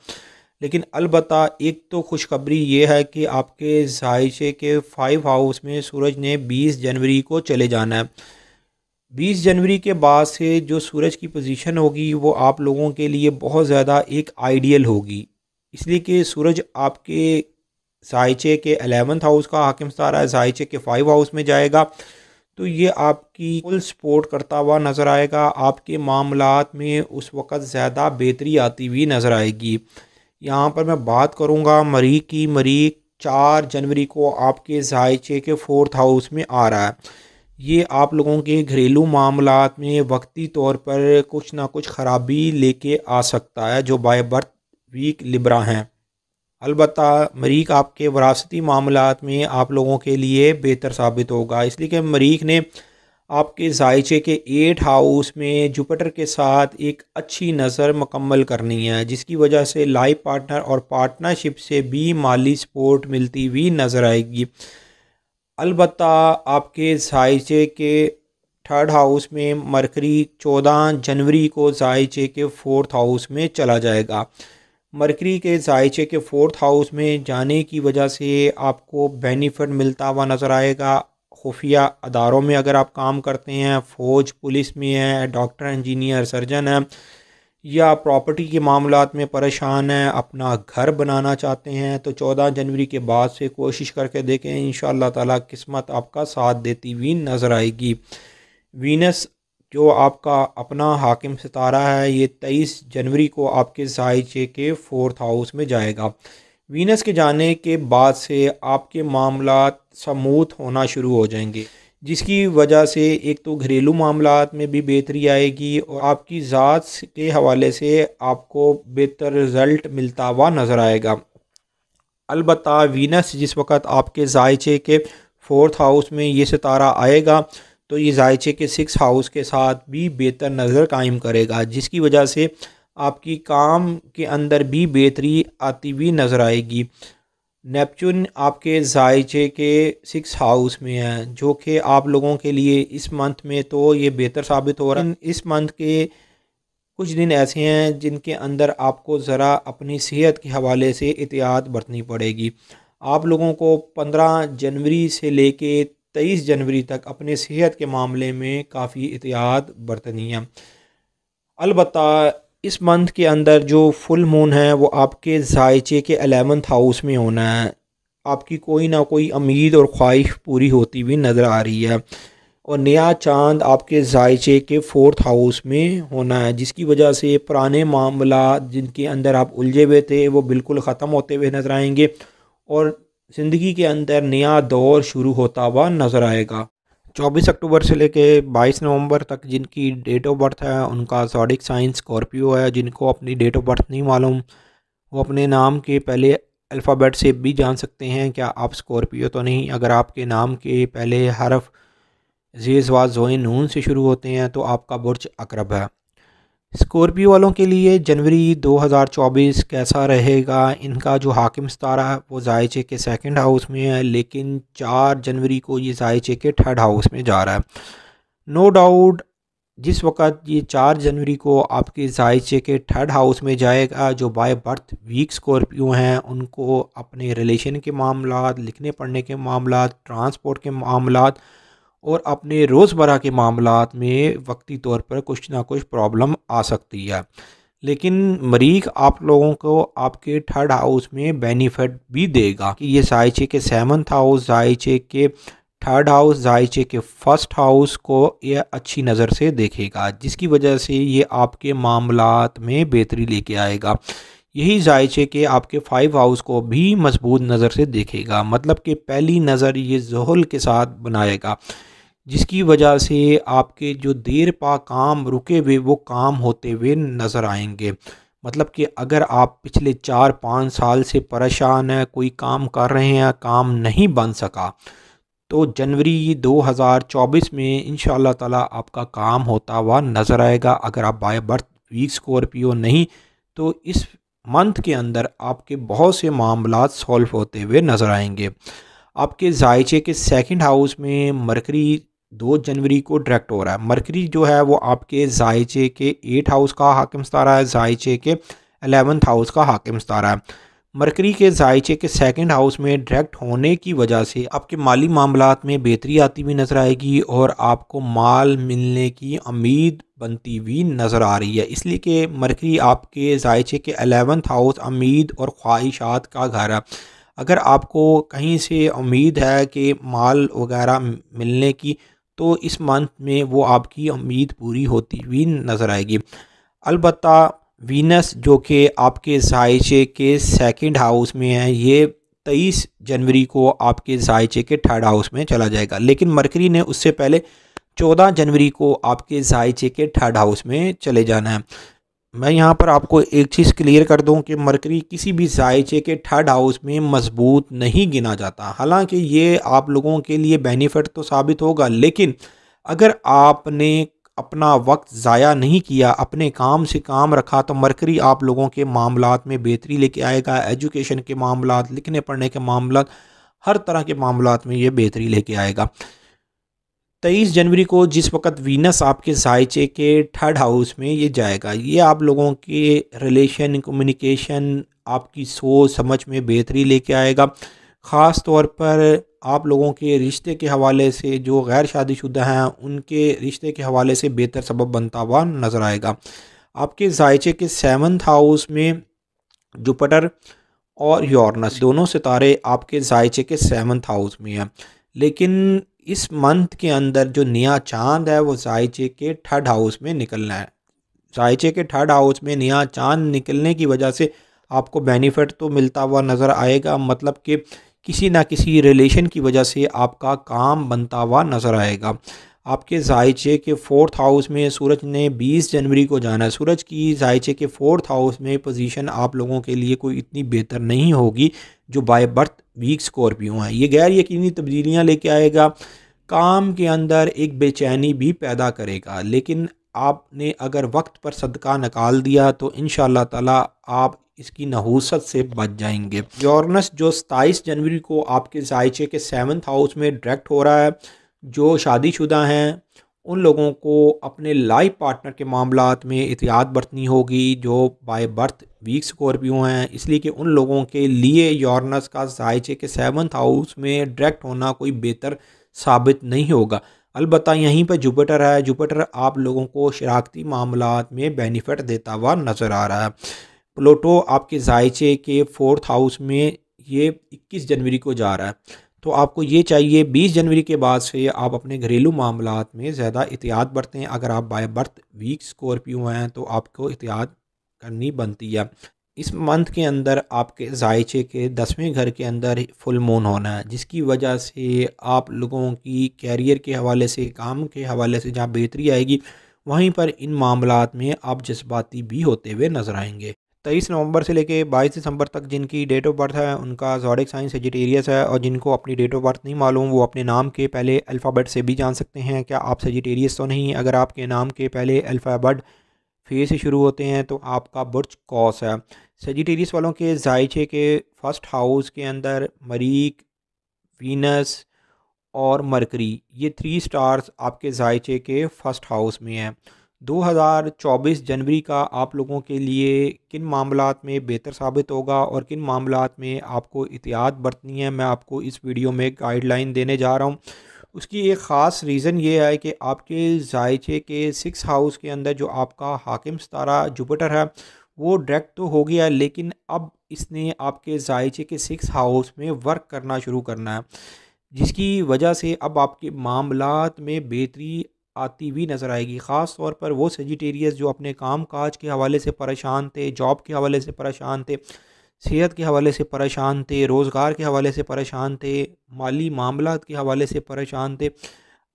लेकिन अलबत् एक तो खुशखबरी ये है कि आपके जायशे के फाइव हाउस में सूरज ने 20 जनवरी को चले जाना है 20 जनवरी के बाद से जो सूरज की पोजीशन होगी वो आप लोगों के लिए बहुत ज़्यादा एक आइडियल होगी इसलिए कि सूरज आपके जायचे के अलेवंथ हाउस का हाकिम सारा है जायचे के फाइव हाउस में जाएगा तो ये आपकी फुल सपोर्ट करता हुआ नज़र आएगा आपके मामला में उस वक़्त ज़्यादा बेहतरी आती हुई नज़र आएगी यहाँ पर मैं बात करूँगा मरी की मरी चार जनवरी को आपके जायचे के फोर्थ हाउस में आ रहा है ये आप लोगों के घरेलू मामला में वक्ती तौर पर कुछ ना कुछ ख़राबी लेके आ सकता है जो बाय बर्थ वीक लिब्रा हैं अलबत् मरीख आपके वरासती मामला में आप लोगों के लिए बेहतर साबित होगा इसलिए कि मरीख ने आपके जायचे के एट हाउस में जुपिटर के साथ एक अच्छी नज़र मुकम्मल करनी है जिसकी वजह से लाइफ पार्टनर और पार्टनरशिप से भी माली सपोर्ट मिलती हुई नज़र आएगी अलबत् आपके जायचे के थर्ड हाउस में मरकरी चौदह जनवरी को जायचे के फोर्थ हाउस में चला जाएगा मरकरी के जायचे के फोर्थ हाउस में जाने की वजह से आपको बेनिफिट मिलता हुआ नज़र आएगा खुफिया अदारों में अगर आप काम करते हैं फ़ौज पुलिस में हैं डॉक्टर इंजीनियर सर्जन हैं या प्रॉपर्टी के मामला में परेशान हैं अपना घर बनाना चाहते हैं तो चौदह जनवरी के बाद से कोशिश करके देखें इन ताला किस्मत आपका साथ देती हुई नज़र आएगी वीनस जो आपका अपना हाकिम सितारा है ये तेईस जनवरी को आपके जायचे के फोर्थ हाउस में जाएगा वीनस के जाने के बाद से आपके मामला समूथ होना शुरू हो जाएंगे जिसकी वजह से एक तो घरेलू मामला में भी बेहतरी आएगी और आपकी ज़ात के हवाले से आपको बेहतर रिज़ल्ट मिलता हुआ नज़र आएगा अलबत् वीनस जिस वक्त आपके जायचे के फोर्थ हाउस में ये सितारा आएगा तो ये जायचे के सिक्स हाउस के साथ भी बेहतर नज़र कायम करेगा जिसकी वजह से आपकी काम के अंदर भी बेहतरी आती हुई नज़र आएगी नेपचून आपके जायचे के सिक्स हाउस में है जो कि आप लोगों के लिए इस मंथ में तो ये बेहतर साबित हो रहा है इस मंथ के कुछ दिन ऐसे हैं जिनके अंदर आपको ज़रा अपनी सेहत के हवाले से एहतियात बरतनी पड़ेगी आप लोगों को पंद्रह जनवरी से लेके तेईस जनवरी तक अपने सेहत के मामले में काफ़ी एहतियात बरतनी है अलबत् इस मंथ के अंदर जो फुल मून है वो आपके जायचे के अलेवंथ हाउस में होना है आपकी कोई ना कोई उम्मीद और ख्वाहिश पूरी होती हुई नज़र आ रही है और नया चांद आपके जायचे के फोर्थ हाउस में होना है जिसकी वजह से पुराने मामला जिनके अंदर आप उलझे हुए थे वो बिल्कुल ख़त्म होते हुए नज़र आएंगे और ज़िंदगी के अंदर नया दौर शुरू होता हुआ नज़र आएगा 24 अक्टूबर से लेके 22 नवंबर तक जिनकी डेट ऑफ बर्थ है उनका सॉडिक साइंस स्कॉर्पियो है जिनको अपनी डेट ऑफ बर्थ नहीं मालूम वो अपने नाम के पहले अल्फ़ाबेट से भी जान सकते हैं क्या आप स्कॉर्पियो तो नहीं अगर आपके नाम के पहले हरफ जीजवा जोए नून से शुरू होते हैं तो आपका बुर्ज अकरब है स्कॉर्पियो वालों के लिए जनवरी 2024 कैसा रहेगा इनका जो हाकिम सितारा है वो जायचे के सेकंड हाउस में है लेकिन 4 जनवरी को ये जायचे के थर्ड हाउस में जा रहा है नो no डाउट जिस वक्त ये 4 जनवरी को आपके जायचे के थर्ड हाउस में जाएगा जो बाय बर्थ वीक स्कॉर्पियो हैं उनको अपने रिलेशन के मामला लिखने पढ़ने के मामला ट्रांसपोर्ट के मामला और अपने रोज़मर्रा के मामला में वक्ती तौर पर कुछ ना कुछ प्रॉब्लम आ सकती है लेकिन मरीख आप लोगों को आपके थर्ड हाउस में बेनिफिट भी देगा कि ये जायचे के सेवन्थ हाउस जायचे के थर्ड हाउस जायचे के फर्स्ट हाउस को यह अच्छी नज़र से देखेगा जिसकी वजह से ये आपके मामला में बेहतरी लेके आएगा यही जायचे के आपके फाइव हाउस को भी मजबूत नज़र से देखेगा मतलब कि पहली नज़र ये जहल के साथ बनाएगा जिसकी वजह से आपके जो देर पा काम रुके हुए वो काम होते हुए नज़र आएंगे मतलब कि अगर आप पिछले चार पाँच साल से परेशान हैं कोई काम कर रहे हैं काम नहीं बन सका तो जनवरी 2024 में इन ताला आपका काम होता हुआ नज़र आएगा अगर आप बाय बर्थ वीक स्कॉर्पियो नहीं तो इस मंथ के अंदर आपके बहुत से मामला सॉल्व होते हुए नज़र आएंगे आपके जायचे के सेकंड हाउस में मरकरी दो जनवरी को डायरेक्ट हो रहा है मरकरी जो है वो आपके जायचे के एट हाउस का हाकिम सतारा है जायचे के अलेवंथ हाउस का हाकिम सतारा है मरकरी के जायचे के सेकंड हाउस में डायरेक्ट होने की वजह से आपके माली मामला में बेहतरी आती हुई नज़र आएगी और आपको माल मिलने की उम्मीद बनती हुई नज़र आ रही है इसलिए कि मरकरी आपके जायचे के अलेवंथ हाउस उम्मीद और ख्वाहिशात का घर है अगर आपको कहीं से उम्मीद है कि माल वगैरह मिलने की तो इस मंथ में वो आपकी उम्मीद पूरी होती हुई नज़र आएगी अलबत् वीनस जो कि आपके जायचे के सेकंड हाउस में है ये तेईस जनवरी को आपके जायचे के थर्ड हाउस में चला जाएगा लेकिन मरकरी ने उससे पहले चौदह जनवरी को आपके जायचे के थर्ड हाउस में चले जाना है मैं यहाँ पर आपको एक चीज़ क्लियर कर दूँ कि मरकरी किसी भी जायचे के थर्ड हाउस में मजबूत नहीं गिना जाता हालांकि ये आप लोगों के लिए बेनिफिट तो साबित होगा लेकिन अगर आपने अपना वक्त ज़ाया नहीं किया अपने काम से काम रखा तो मरकरी आप लोगों के मामला में बेहतरी लेके आएगा एजुकेशन के मामला लिखने पढ़ने के मामला हर तरह के मामला में ये बेहतरी लेके आएगा तेईस जनवरी को जिस वक्त वीनस आपके साइचे के थर्ड हाउस में ये जाएगा ये आप लोगों के रिलेशन कम्युनिकेशन आपकी सोच समझ में बेहतरी लेके आएगा ख़ास तौर पर आप लोगों के रिश्ते के हवाले से जो गैर शादीशुदा हैं उनके रिश्ते के हवाले से बेहतर सबब बनता हुआ नज़र आएगा आपके जायचे के सेवन्थ हाउस में जुपिटर और योरनस दोनों सितारे आपके जायचे के सेवन्थ हाउस में हैं लेकिन इस मंथ के अंदर जो नया चांद है वो साइचे के थर्ड हाउस में निकलना है साइचे के थर्ड हाउस में नया चांद निकलने की वजह से आपको बेनिफिट तो मिलता हुआ नज़र आएगा मतलब कि किसी ना किसी रिलेशन की वजह से आपका काम बनता हुआ नज़र आएगा आपके जायचे के फोर्थ हाउस में सूरज ने 20 जनवरी को जाना है सूरज की जायचे के फोर्थ हाउस में पोजीशन आप लोगों के लिए कोई इतनी बेहतर नहीं होगी जो बाय बर्थ वीक स्कॉर्पियो हैं ये गैर यकीनी तब्दीलियां लेके आएगा काम के अंदर एक बेचैनी भी पैदा करेगा लेकिन आपने अगर वक्त पर सदका निकाल दिया तो इन ताला आप इसकी नहूसत से बच जाएंगे जॉर्नस जो सताईस जनवरी को आपके जायचे के सेवन्थ हाउस में डायरेक्ट हो रहा है जो शादीशुदा हैं उन लोगों को अपने लाइफ पार्टनर के मामला में एहतियात बरतनी होगी जो बाय बर्थ वीक स्कॉर्पियो हैं इसलिए कि उन लोगों के लिए यॉर्नस का जायचे के सेवन्थ हाउस में डायरेक्ट होना कोई बेहतर साबित नहीं होगा अलबत् यहीं पर जुपिटर है जुपिटर आप लोगों को शराखती मामला में बेनिफिट देता हुआ नज़र आ रहा है प्लोटो आपके जायचे के फोर्थ हाउस में ये 21 जनवरी को जा रहा है तो आपको ये चाहिए 20 जनवरी के बाद से आप अपने घरेलू मामला में ज़्यादा एहतियात बरतें अगर आप बाय बर्थ वीक स्कॉर्पियो हैं तो आपको एहतियात करनी बनती है इस मंथ के अंदर आपके जायचे के दसवें घर के अंदर फुल मून होना है जिसकी वजह से आप लोगों की कैरियर के हवाले से काम के हवाले से जहाँ बेहतरी आएगी वहीं पर इन मामला में आप जज्बाती भी होते हुए नज़र आएंगे तेईस नवंबर से लेके बाईस दिसंबर तक जिनकी डेट ऑफ बर्थ है उनका जॉडिक साइंस सेजिटेरियस है और जिनको अपनी डेट ऑफ बर्थ नहीं मालूम वो अपने नाम के पहले अल्फ़ाबेट से भी जान सकते हैं क्या आप सेजिटेरियस तो नहीं अगर आपके नाम के पहले अल्फ़ाबेट फे से शुरू होते हैं तो आपका बुर्ज कॉस है सेजिटेरियस वालों के जायचे के फर्स्ट हाउस के अंदर मरीक वीनस और मरकरी ये थ्री स्टार्स आपके जायचे के फर्स्ट हाउस में हैं 2024 जनवरी का आप लोगों के लिए किन मामलों में बेहतर साबित होगा और किन मामलों में आपको एहतियात बरतनी है मैं आपको इस वीडियो में गाइडलाइन देने जा रहा हूँ उसकी एक ख़ास रीज़न ये है कि आपके जायचे के सिक्स हाउस के अंदर जो आपका हाकिम सतारा जुपिटर है वो डायरेक्ट तो हो गया लेकिन अब इसने आपके जायचे के सिक्स हाउस में वर्क करना शुरू करना है जिसकी वजह से अब आपके मामलात में बेहतरी आती हुई नज़र आएगी ख़ास तौर पर वो सजिटेरियस जो अपने काम काज के हवाले से परेशान थे जॉब के हवाले से परेशान थे सेहत के हवाले से परेशान थे रोज़गार के हवाले से परेशान थे माली मामला के हवाले से परेशान थे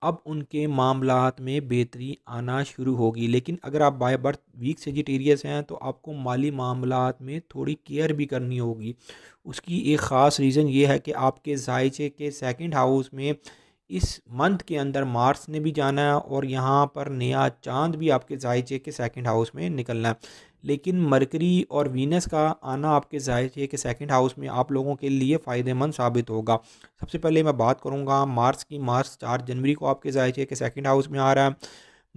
अब उनके मामला में बेहतरी आना शुरू होगी लेकिन अगर आप बाय बर्थ वीक सेजिटेरियस हैं तो आपको माली मामला में थोड़ी केयर भी करनी होगी उसकी एक ख़ास रीज़न ये है कि आपके जायचे के सेकंड हाउस में इस मंथ के अंदर मार्स ने भी जाना है और यहाँ पर नया चांद भी आपके जायचे के सेकंड हाउस में निकलना है लेकिन मरकरी और वीनस का आना आपके जायचे के सेकंड हाउस में आप लोगों के लिए फ़ायदेमंद साबित होगा सबसे पहले मैं बात करूँगा मार्स की मार्स चार जनवरी को आपके जायचे के सेकेंड हाउस में आ रहा है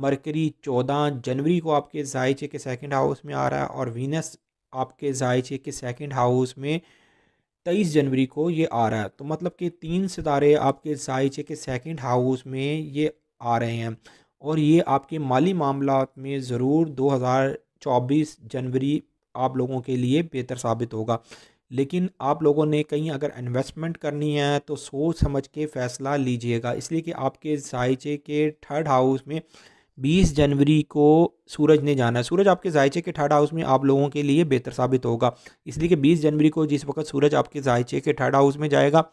मरकरी चौदह जनवरी को आपके जायचे के सेकेंड हाउस में आ रहा है और वीनस आपके जायचे के सेकेंड हाउस में तेईस जनवरी को ये आ रहा है तो मतलब कि तीन सितारे आपके जायचे के सेकंड हाउस में ये आ रहे हैं और ये आपके माली मामला में ज़रूर 2024 जनवरी आप लोगों के लिए बेहतर साबित होगा लेकिन आप लोगों ने कहीं अगर इन्वेस्टमेंट करनी है तो सोच समझ के फ़ैसला लीजिएगा इसलिए कि आपके जायचे के थर्ड हाउस में बीस जनवरी को सूरज ने जाना है सूरज आपके जायचे के ठाडा हाउस में आप लोगों के लिए बेहतर साबित होगा इसलिए कि बीस जनवरी को जिस वक्त सूरज आपके जायचे के ठाडा हाउस में जाएगा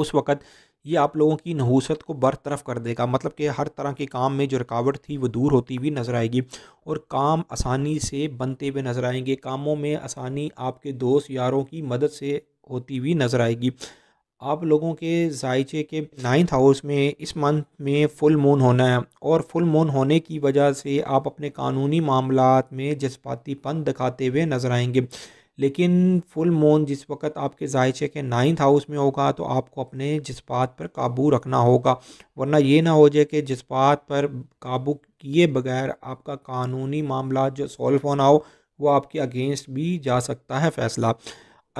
उस वक्त ये आप लोगों की नहूसत को बरतरफ कर देगा मतलब कि हर तरह के काम में जो रुकावट थी वो दूर होती हुई नज़र आएगी और काम आसानी से बनते हुए नज़र आएंगे कामों में आसानी आपके दोस्त यारों की मदद से होती हुई नज़र आएगी आप लोगों के जायचे के नाइन्थ हाउस में इस मंथ में फुल मून होना है और फुल मून होने की वजह से आप अपने कानूनी मामला में पन दिखाते हुए नज़र आएंगे लेकिन फुल मून जिस वक्त आपके जायचे के नाइन्थ हाउस में होगा तो आपको अपने जज्बात पर काबू रखना होगा वरना ये ना हो जाए कि जज्बात पर काबू किए बगैर आपका कानूनी मामला जो सॉल्व होना हो वो आपके अगेंस्ट भी जा सकता है फ़ैसला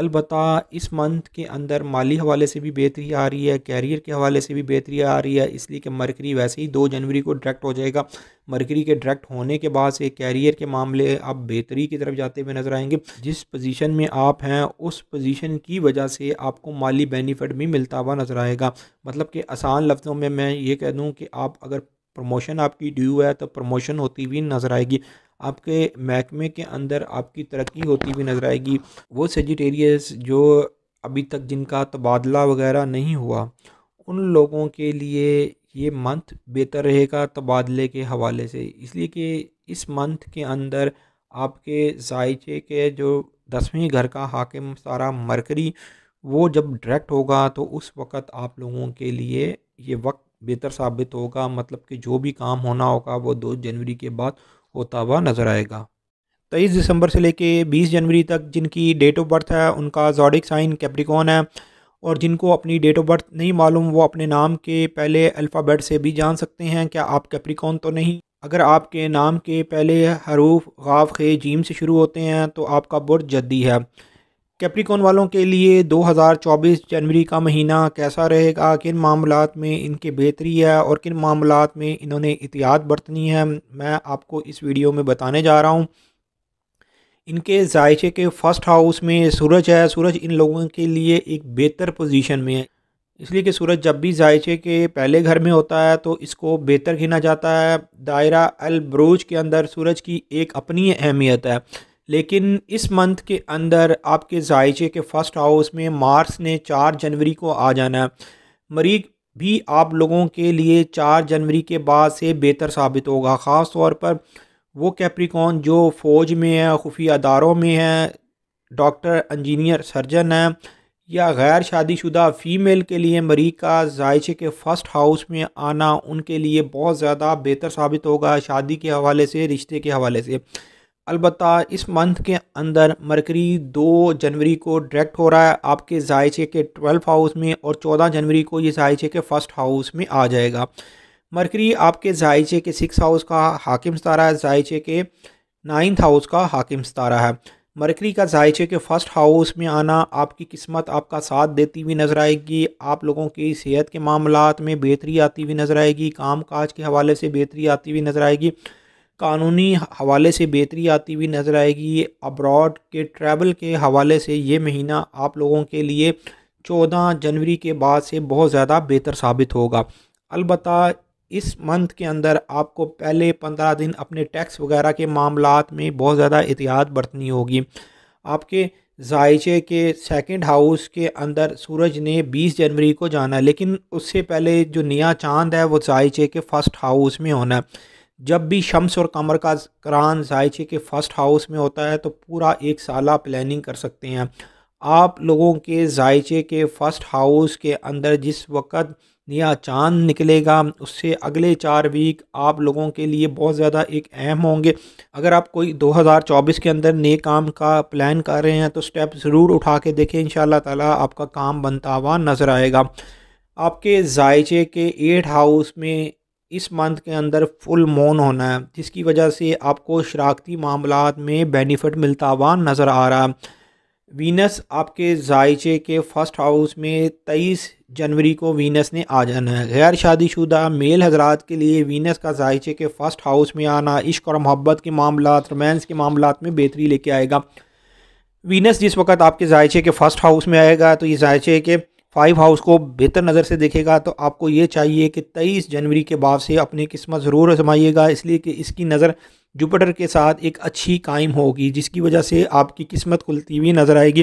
अलबत् इस मंथ के अंदर माली हवाले से भी बेहतरी आ रही है कैरियर के हवाले से भी बेहतरी आ रही है इसलिए कि मरकरी वैसे ही दो जनवरी को डायरेक्ट हो जाएगा मरकरी के डायरेक्ट होने के बाद से कैरियर के मामले आप बेहतरी की तरफ जाते हुए नज़र आएंगे जिस पोजीशन में आप हैं उस पोजीशन की वजह से आपको माली बेनिफिट भी मिलता हुआ नज़र आएगा मतलब कि आसान लफ्ज़ों में मैं ये कह दूँ कि आप अगर प्रमोशन आपकी ड्यू है तो प्रमोशन होती हुई नज़र आएगी आपके महकमे के अंदर आपकी तरक्की होती हुई नज़र आएगी वो सजिटेरियस जो अभी तक जिनका तबादला वगैरह नहीं हुआ उन लोगों के लिए ये मंथ बेहतर रहेगा तबादले के हवाले से इसलिए कि इस मंथ के अंदर आपके जायचे के जो दसवें घर का हाकिम सारा मरकरी वो जब डायरेक्ट होगा तो उस वक़्त आप लोगों के लिए ये वक्त बेहतर साबित होगा मतलब कि जो भी काम होना होगा वो दो जनवरी के बाद होता हुआ नज़र आएगा तेईस दिसंबर से लेके 20 जनवरी तक जिनकी डेट ऑफ बर्थ है उनका जॉडिक साइन कैप्रिकॉन है और जिनको अपनी डेट ऑफ बर्थ नहीं मालूम वो अपने नाम के पहले अल्फ़ाबेट से भी जान सकते हैं क्या आप कैप्रिकॉन तो नहीं अगर आपके नाम के पहले हरूफ गाफ खे जीम से शुरू होते हैं तो आपका बुर्ज जद्दी है कैप्रिकॉन वालों के लिए 2024 जनवरी का महीना कैसा रहेगा किन मामला में इनके बेहतरी है और किन मामला में इन्होंने एहतियात बरतनी है मैं आपको इस वीडियो में बताने जा रहा हूँ इनके जायचे के फर्स्ट हाउस में सूरज है सूरज इन लोगों के लिए एक बेहतर पोजीशन में है इसलिए कि सूरज जब भी जायचे के पहले घर में होता है तो इसको बेहतर गिना जाता है दायरा अल के अंदर सूरज की एक अपनी अहमियत है लेकिन इस मंथ के अंदर आपके जायचे के फर्स्ट हाउस में मार्स ने चार जनवरी को आ जाना मरीज भी आप लोगों के लिए चार जनवरी के बाद से बेहतर साबित होगा ख़ास तौर पर वो कैप्रिकॉन जो फ़ौज में है खुफिया अदारों में है डॉक्टर इंजीनियर सर्जन हैं या गैर शादीशुदा फ़ीमेल के लिए मरीज का जायचे के फर्स्ट हाउस में आना उनके लिए बहुत ज़्यादा बेहतर साबित होगा शादी के हवाले से रिश्ते के हवाले से अलबत् इस मंथ के अंदर मरकरी दो जनवरी को डायरेक्ट हो रहा है आपके जायचे के ट्वेल्थ हाउस में और चौदह जनवरी को ये जायचे के फर्स्ट हाउस में आ जाएगा मरकरी आपके जायचे के सिक्स हाउस का हाकिम सतारा है जायचे के नाइन्थ हाउस का हाकिम सतारा है मरकरी का जायचे के फर्स्ट हाउस में आना आपकी किस्मत आपका साथ देती हुई नज़र आएगी आप लोगों की सेहत के मामला में बेहतरी आती हुई नज़र आएगी काम काज के हवाले से बेहतरी आती हुई नज़र आएगी कानूनी हवाले से बेहतरी आती हुई नज़र आएगी अब्रॉड के ट्रैवल के हवाले से ये महीना आप लोगों के लिए चौदह जनवरी के बाद से बहुत ज़्यादा बेहतर साबित होगा अलबत् इस मंथ के अंदर आपको पहले पंद्रह दिन अपने टैक्स वगैरह के मामला में बहुत ज़्यादा एहतियात बरतनी होगी आपके जायचे के सेकंड हाउस के अंदर सूरज ने 20 जनवरी को जाना है लेकिन उससे पहले जो नया चांद है वो जायचे के फर्स्ट हाउस में होना है जब भी शम्स और कमर का करान जायचे के फर्स्ट हाउस में होता है तो पूरा एक साल प्लानिंग कर सकते हैं आप लोगों के जायचे के फर्स्ट हाउस के अंदर जिस वक्त नया चांद निकलेगा उससे अगले चार वीक आप लोगों के लिए बहुत ज़्यादा एक अहम होंगे अगर आप कोई 2024 के अंदर नए काम का प्लान कर रहे हैं तो स्टेप ज़रूर उठा के देखें इन ताला आपका काम बनता हुआ नज़र आएगा आपके जायचे के एट हाउस में इस मंथ के अंदर फुल मोन होना है जिसकी वजह से आपको शराखती मामला में बेनिफिट मिलता हुआ नज़र आ रहा है वीनस आपके जायचे के फर्स्ट हाउस में तेईस जनवरी को वीनस ने आ जाना है गैर शादीशुदा मेल हजरात के लिए वीनस का जायचे के फर्स्ट हाउस में आना इश्क और मोहब्बत के मामला रोमांस के मामला में बेहतरी लेके आएगा वीनस जिस वक्त आपके जायचे के फर्स्ट हाउस में आएगा तो ये जायचे के फाइव हाउस को बेहतर नज़र से देखेगा तो आपको ये चाहिए कि तेईस जनवरी के बाद से अपनी किस्मत ज़रूर आजमाइएगा इसलिए कि इसकी नज़र जुपिटर के साथ एक अच्छी कायम होगी जिसकी वजह से आपकी किस्मत खुलती हुई नज़र आएगी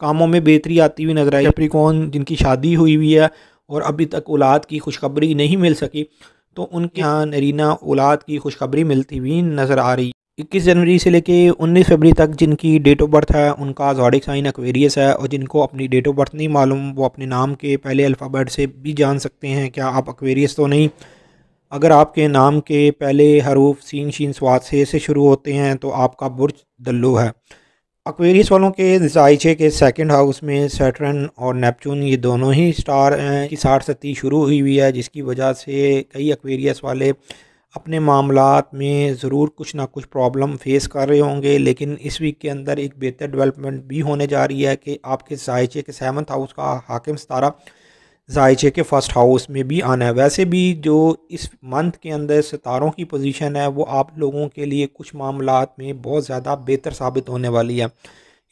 कामों में बेहतरी आती हुई नज़र आएगी कौन जिनकी शादी हुई हुई है और अभी तक औलाद की खुशखबरी नहीं मिल सकी तो उनके यहाँ नरीना औलाद की खुशखबरी मिलती हुई नज़र आ रही इक्कीस जनवरी से लेके उन्नीस फरवरी तक जिनकी डेट ऑफ बर्थ है उनका जॉडिक साइन एक्वेरियस है और जिनको अपनी डेट ऑफ बर्थ नहीं मालूम वो अपने नाम के पहले अल्फ़ाबेट से भी जान सकते हैं क्या आप एक्वेरियस तो नहीं अगर आपके नाम के पहले हरूफ सीन शीन स्वाद से से शुरू होते हैं तो आपका बुर्ज दल्लू है अक्वेरियस वालों के जायचे के सेकंड हाउस में सैटरन और नेपचून ये दोनों ही स्टार की साठ सती शुरू हुई हुई है जिसकी वजह से कई अक्वेरियस वाले अपने मामला में ज़रूर कुछ ना कुछ प्रॉब्लम फेस कर रहे होंगे लेकिन इस वीक के अंदर एक बेहतर डेवलपमेंट भी होने जा रही है कि आपके जायचे के सेवन्थ हाउस का हाकिम सतारा जायचे के फर्स्ट हाउस में भी आना है वैसे भी जो इस मंथ के अंदर सितारों की पोजीशन है वो आप लोगों के लिए कुछ मामला में बहुत ज़्यादा बेहतर साबित होने वाली है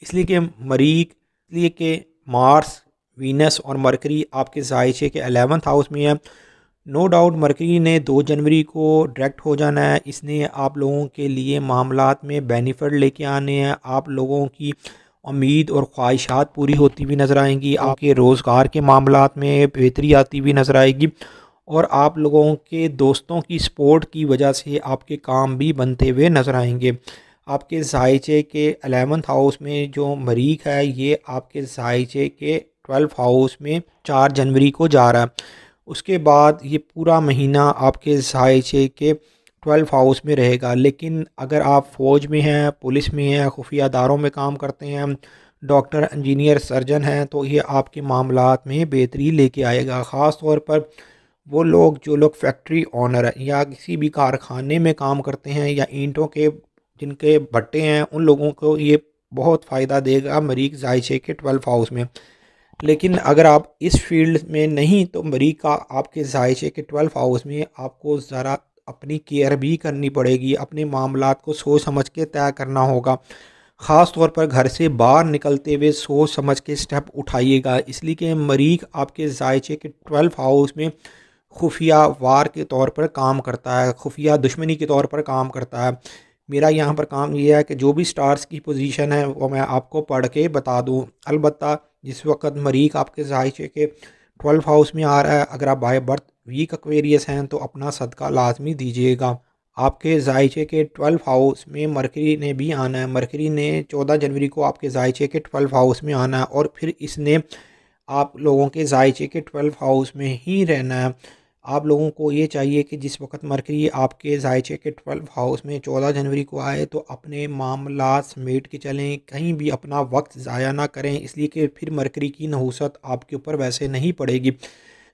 इसलिए कि मरीक इसलिए कि मार्स वीनस और मरकरी आपके जायचे के अलेवंथ हाउस में है नो डाउट मरकरी ने दो जनवरी को डायरेक्ट हो जाना है इसने आप लोगों के लिए मामला में बेनिफिट लेके आने हैं आप लोगों की उम्मीद और ख्वाहिशात पूरी होती हुई नज़र आएंगी आपके रोज़गार के मामला में बेहतरी आती हुई नज़र आएगी और आप लोगों के दोस्तों की सपोर्ट की वजह से आपके काम भी बनते हुए नज़र आएंगे आपके जायचे के अलेवंथ हाउस में जो मरीख है ये आपके जायचे के ट्वेल्थ हाउस में चार जनवरी को जा रहा है उसके बाद ये पूरा महीना आपके जायचे के ट्वेल्थ हाउस में रहेगा लेकिन अगर आप फ़ौज में हैं पुलिस में हैं खुफिया दारों में काम करते हैं डॉक्टर इंजीनियर सर्जन हैं तो ये आपके मामला में बेहतरी लेके आएगा ख़ास तौर पर वो लोग जो लोग फैक्ट्री ऑनर या किसी भी कारखाने में काम करते हैं या ईंटों के जिनके भट्टे हैं उन लोगों को ये बहुत फ़ायदा देगा मरीक जायचे के ट्वेल्थ हाउस में लेकिन अगर आप इस फील्ड में नहीं तो मरी का आपके जायचे के ट्वेल्व हाउस में आपको ज़रा अपनी केयर भी करनी पड़ेगी अपने मामला को सोच समझ के तय करना होगा ख़ास तौर पर घर से बाहर निकलते हुए सोच समझ के स्टेप उठाइएगा इसलिए कि मरीख आपके जायचे के ट्वेल्थ हाउस में खुफिया वार के तौर पर काम करता है खुफिया दुश्मनी के तौर पर काम करता है मेरा यहाँ पर काम यह है कि जो भी स्टार्स की पोजीशन है वो मैं आपको पढ़ के बता दूँ अलबत्ता जिस वक्त मरीक आपके जायचे के ट्वेल्व हाउस में आ रहा है अगर आप बाय बर्थ वीक एक्वेरियस हैं तो अपना सदका लाजमी दीजिएगा आपके जायचे के ट्वेल्व हाउस में मरकरी ने भी आना है मरकरी ने चौदह जनवरी को आपके जायचे के ट्वेल्व हाउस में आना है और फिर इसने आप लोगों के जायचे के ट्वेल्व हाउस में ही रहना है आप लोगों को ये चाहिए कि जिस वक्त मरकरी आपके जायचे के ट्वेल्व हाउस में चौदह जनवरी को आए तो अपने मामला समेट के चलें कहीं भी अपना वक्त ज़ाया ना करें इसलिए कि फिर मरकरी की नहूसत आपके ऊपर वैसे नहीं पड़ेगी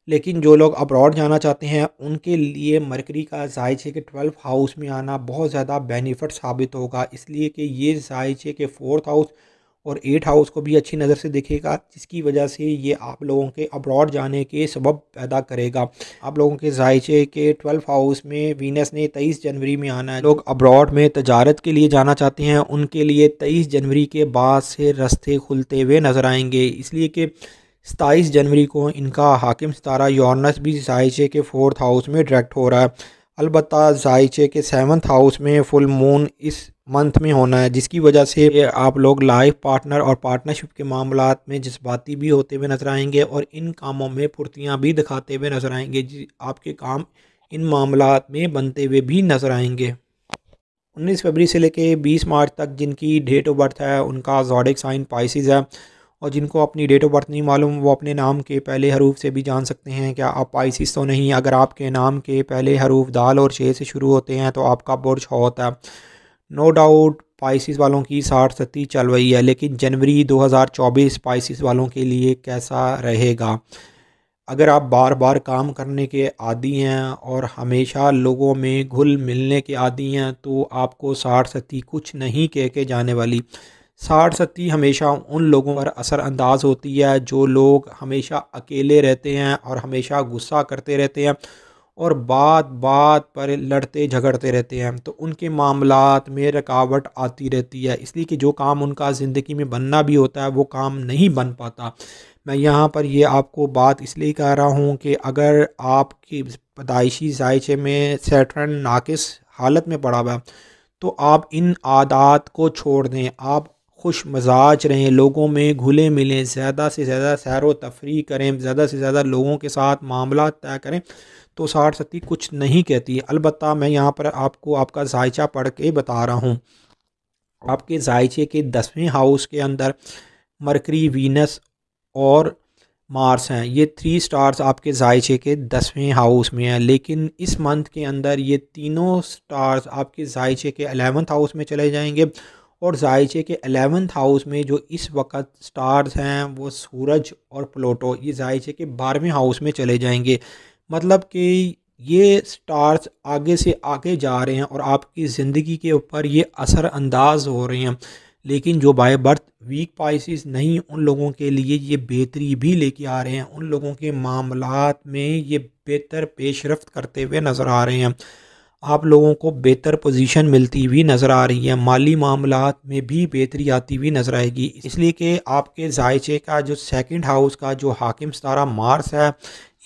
लेकिन जो लोग अब्रॉड जाना चाहते हैं उनके लिए मरकरी का जायचे के ट्वेल्व हाउस में आना बहुत ज़्यादा बेनिफिट साबित होगा इसलिए कि ये जायचे के फोर्थ हाउस और एट हाउस को भी अच्छी नज़र से देखेगा जिसकी वजह से ये आप लोगों के अब्रॉड जाने के सबब पैदा करेगा आप लोगों के जायचे के ट्वेल्थ हाउस में वीनस ने तेईस जनवरी में आना है लोग अब्रॉड में तजारत के लिए जाना चाहते हैं उनके लिए तेईस जनवरी के बाद से रास्ते खुलते हुए नज़र आएंगे इसलिए कि सताईस जनवरी को इनका हाकिम सितारा यॉर्नस भी जायचे के फोर्थ हाउस में डायरेक्ट हो रहा है अलबत् जायचे के सेवन्थ हाउस में फुल मून इस मंथ में होना है जिसकी वजह से आप लोग लाइफ पार्टनर और पार्टनरशिप के मामला में जज्बाती भी होते हुए नजर आएंगे और इन कामों में फुर्तियाँ भी दिखाते हुए नजर आएंगे जी आपके काम इन मामला में बनते हुए भी नजर आएंगे उन्नीस फरवरी से लेके बीस मार्च तक जिनकी डेट ऑफ बर्थ है उनका जॉडिक साइन पाइसिस है और जिनको अपनी डेट ऑफ बर्थ नहीं मालूम वो अपने नाम के पहले हरूफ से भी जान सकते हैं क्या आप पाइसिस तो नहीं अगर आपके नाम के पहले हरूफ दाल और शेर से शुरू होते हैं तो आपका बुरश होता है नो डाउट पाइसिस वालों की साठ सत्ती चल रही है लेकिन जनवरी 2024 स्पाइसिस वालों के लिए कैसा रहेगा अगर आप बार बार काम करने के आदि हैं और हमेशा लोगों में घुल मिलने के आदि हैं तो आपको साठ सती कुछ नहीं कह के जाने वाली साठ सती हमेशा उन लोगों पर असरअंदाज होती है जो लोग हमेशा अकेले रहते हैं और हमेशा गुस्सा करते रहते हैं और बात बात पर लड़ते झगड़ते रहते हैं तो उनके मामला में रुकावट आती रहती है इसलिए कि जो काम उनका ज़िंदगी में बनना भी होता है वो काम नहीं बन पाता मैं यहाँ पर ये आपको बात इसलिए कह रहा हूँ कि अगर आपकी पैदाइशी जायचे में सेटरन नाकिस हालत में पड़ा हुआ तो आप इन आदात को छोड़ दें आप खुश मजाज रहें लोगों में घुले मिलें ज़्यादा से ज़्यादा सैर व तफरी करें ज़्यादा से ज़्यादा लोगों के साथ मामला तय करें तो साठ सती कुछ नहीं कहती अलबत् मैं यहाँ पर आपको आपका जायचा पढ़ के बता रहा हूँ आपके जायचे के दसवें हाउस के अंदर मरकरी वीनस और मार्स हैं ये थ्री स्टार्स आपके जायचे के दसवें हाउस में हैं लेकिन इस मंथ के अंदर ये तीनों स्टार्स आपके जायचे के अलेवंथ हाउस में चले जाएंगे और जायचे के अलेवंथ हाउस में जो इस वक्त स्टार्स हैं वो सूरज और प्लोटो ये जायचे के बारहवें हाउस में चले जाएंगे मतलब कि ये स्टार्स आगे से आगे जा रहे हैं और आपकी ज़िंदगी के ऊपर ये असर अंदाज हो रहे हैं लेकिन जो बाय बर्थ वीक पाइसिस नहीं उन लोगों के लिए ये बेहतरी भी लेके आ रहे हैं उन लोगों के मामला में ये बेहतर पेशरफ्त करते हुए नज़र आ रहे हैं आप लोगों को बेहतर पोजीशन मिलती हुई नज़र आ रही है माली मामला में भी बेहतरी आती हुई नज़र आएगी इसलिए कि आपके जायचे का जो सेकंड हाउस का जो हाकिम सतारा मार्स है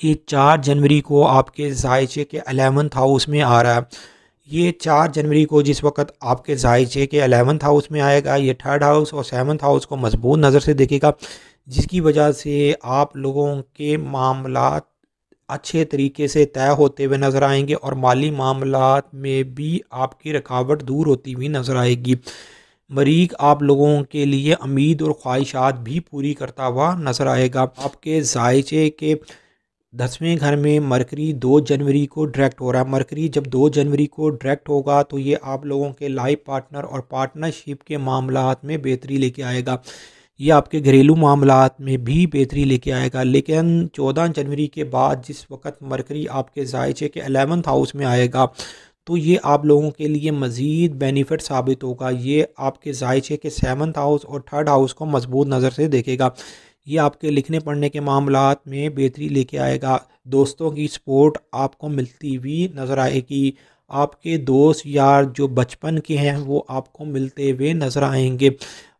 ये चार जनवरी को आपके जायचे के अलेवंथ हाउस में आ रहा है ये चार जनवरी को जिस वक्त आपके जायचे के अलेवंथ हाउस में आएगा ये थर्ड हाउस और सेवन्थ हाउस को मजबूत नज़र से देखेगा जिसकी वजह से आप लोगों के मामला अच्छे तरीके से तय होते हुए नज़र आएंगे और माली मामला में भी आपकी रुकावट दूर होती हुई नज़र आएगी मरीक आप लोगों के लिए उम्मीद और ख्वाहिशात भी पूरी करता हुआ नज़र आएगा आपके जायचे के दसवें घर में मरकरी दो जनवरी को डायरेक्ट हो रहा है मरकरी जब दो जनवरी को डायरेक्ट होगा तो ये आप लोगों के लाइफ पार्टनर और पार्टनरशिप के मामला में बेहतरी लेके आएगा ये आपके घरेलू मामला में भी बेहतरी लेके आएगा लेकिन चौदह जनवरी के बाद जिस वक्त मरकरी आपके जायचे के अलेवंथ हाउस में आएगा तो ये आप लोगों के लिए मज़ीद बेनिफिट साबित होगा ये आपके जायचे के सेवन्थ हाउस और थर्ड हाउस को मजबूत नज़र से देखेगा ये आपके लिखने पढ़ने के मामला में बेहतरी लेके आएगा दोस्तों की सपोर्ट आपको मिलती हुई नज़र आएगी आपके दोस्त यार जो बचपन के हैं वो आपको मिलते हुए नज़र आएंगे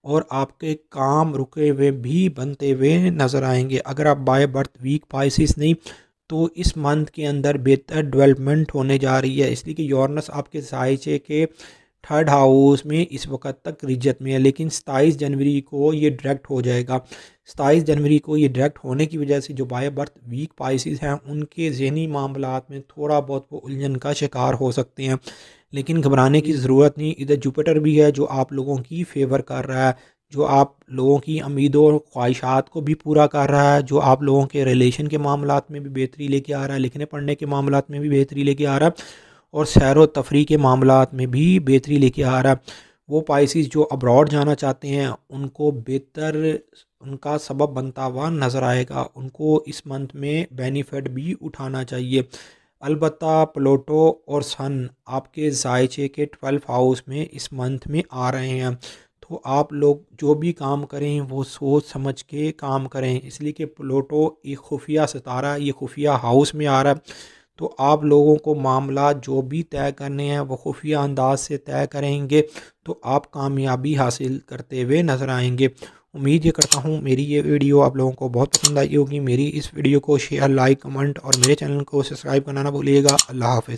और आपके काम रुके हुए भी बनते हुए नज़र आएंगे अगर आप बाय बर्थ वीक पाइसिस नहीं तो इस मंथ के अंदर बेहतर डेवलपमेंट होने जा रही है इसलिए कि योरनस आपके साइचे के थर्ड हाउस में इस वक्त तक रिजत में है लेकिन सताईस जनवरी को ये डायरेक्ट हो जाएगा सताईस जनवरी को ये डायरेक्ट होने की वजह से जो बाय बर्थ वीक पाइसिस हैं उनके जहनी मामला में थोड़ा बहुत वो उलझन का शिकार हो सकते हैं लेकिन घबराने की ज़रूरत नहीं इधर जुपिटर भी है जो आप लोगों की फेवर कर रहा है जो आप लोगों की उम्मीदों और ख्वाहिशात को भी पूरा कर रहा है जो आप लोगों के रिलेशन के मामला में भी बेहतरी लेके आ रहा है लिखने पढ़ने के मामला में भी बेहतरी लेके आ रहा है और सैर तफरी के मामला में भी बेहतरी लेके आ रहा है वो पाइसिस जो अब्रॉड जाना चाहते हैं उनको बेहतर उनका सबब बनता हुआ नज़र आएगा उनको इस मंथ में बेनिफिट भी उठाना चाहिए अलबत् प्लोटो और सन आपके जायचे के ट्वेल्थ हाउस में इस मंथ में आ रहे हैं तो आप लोग जो भी काम करें वो सोच समझ के काम करें इसलिए कि प्लोटो एक खुफिया सितारा ये खुफिया हाउस में आ रहा है तो आप लोगों को मामला जो भी तय करने हैं वो खुफिया अंदाज से तय करेंगे तो आप कामयाबी हासिल करते हुए नज़र आएंगे उम्मीद ये करता हूँ मेरी ये वीडियो आप लोगों को बहुत पसंद आई होगी मेरी इस वीडियो को शेयर लाइक कमेंट और मेरे चैनल को सब्सक्राइब करना ना भूलिएगा अल्लाह हाफिज़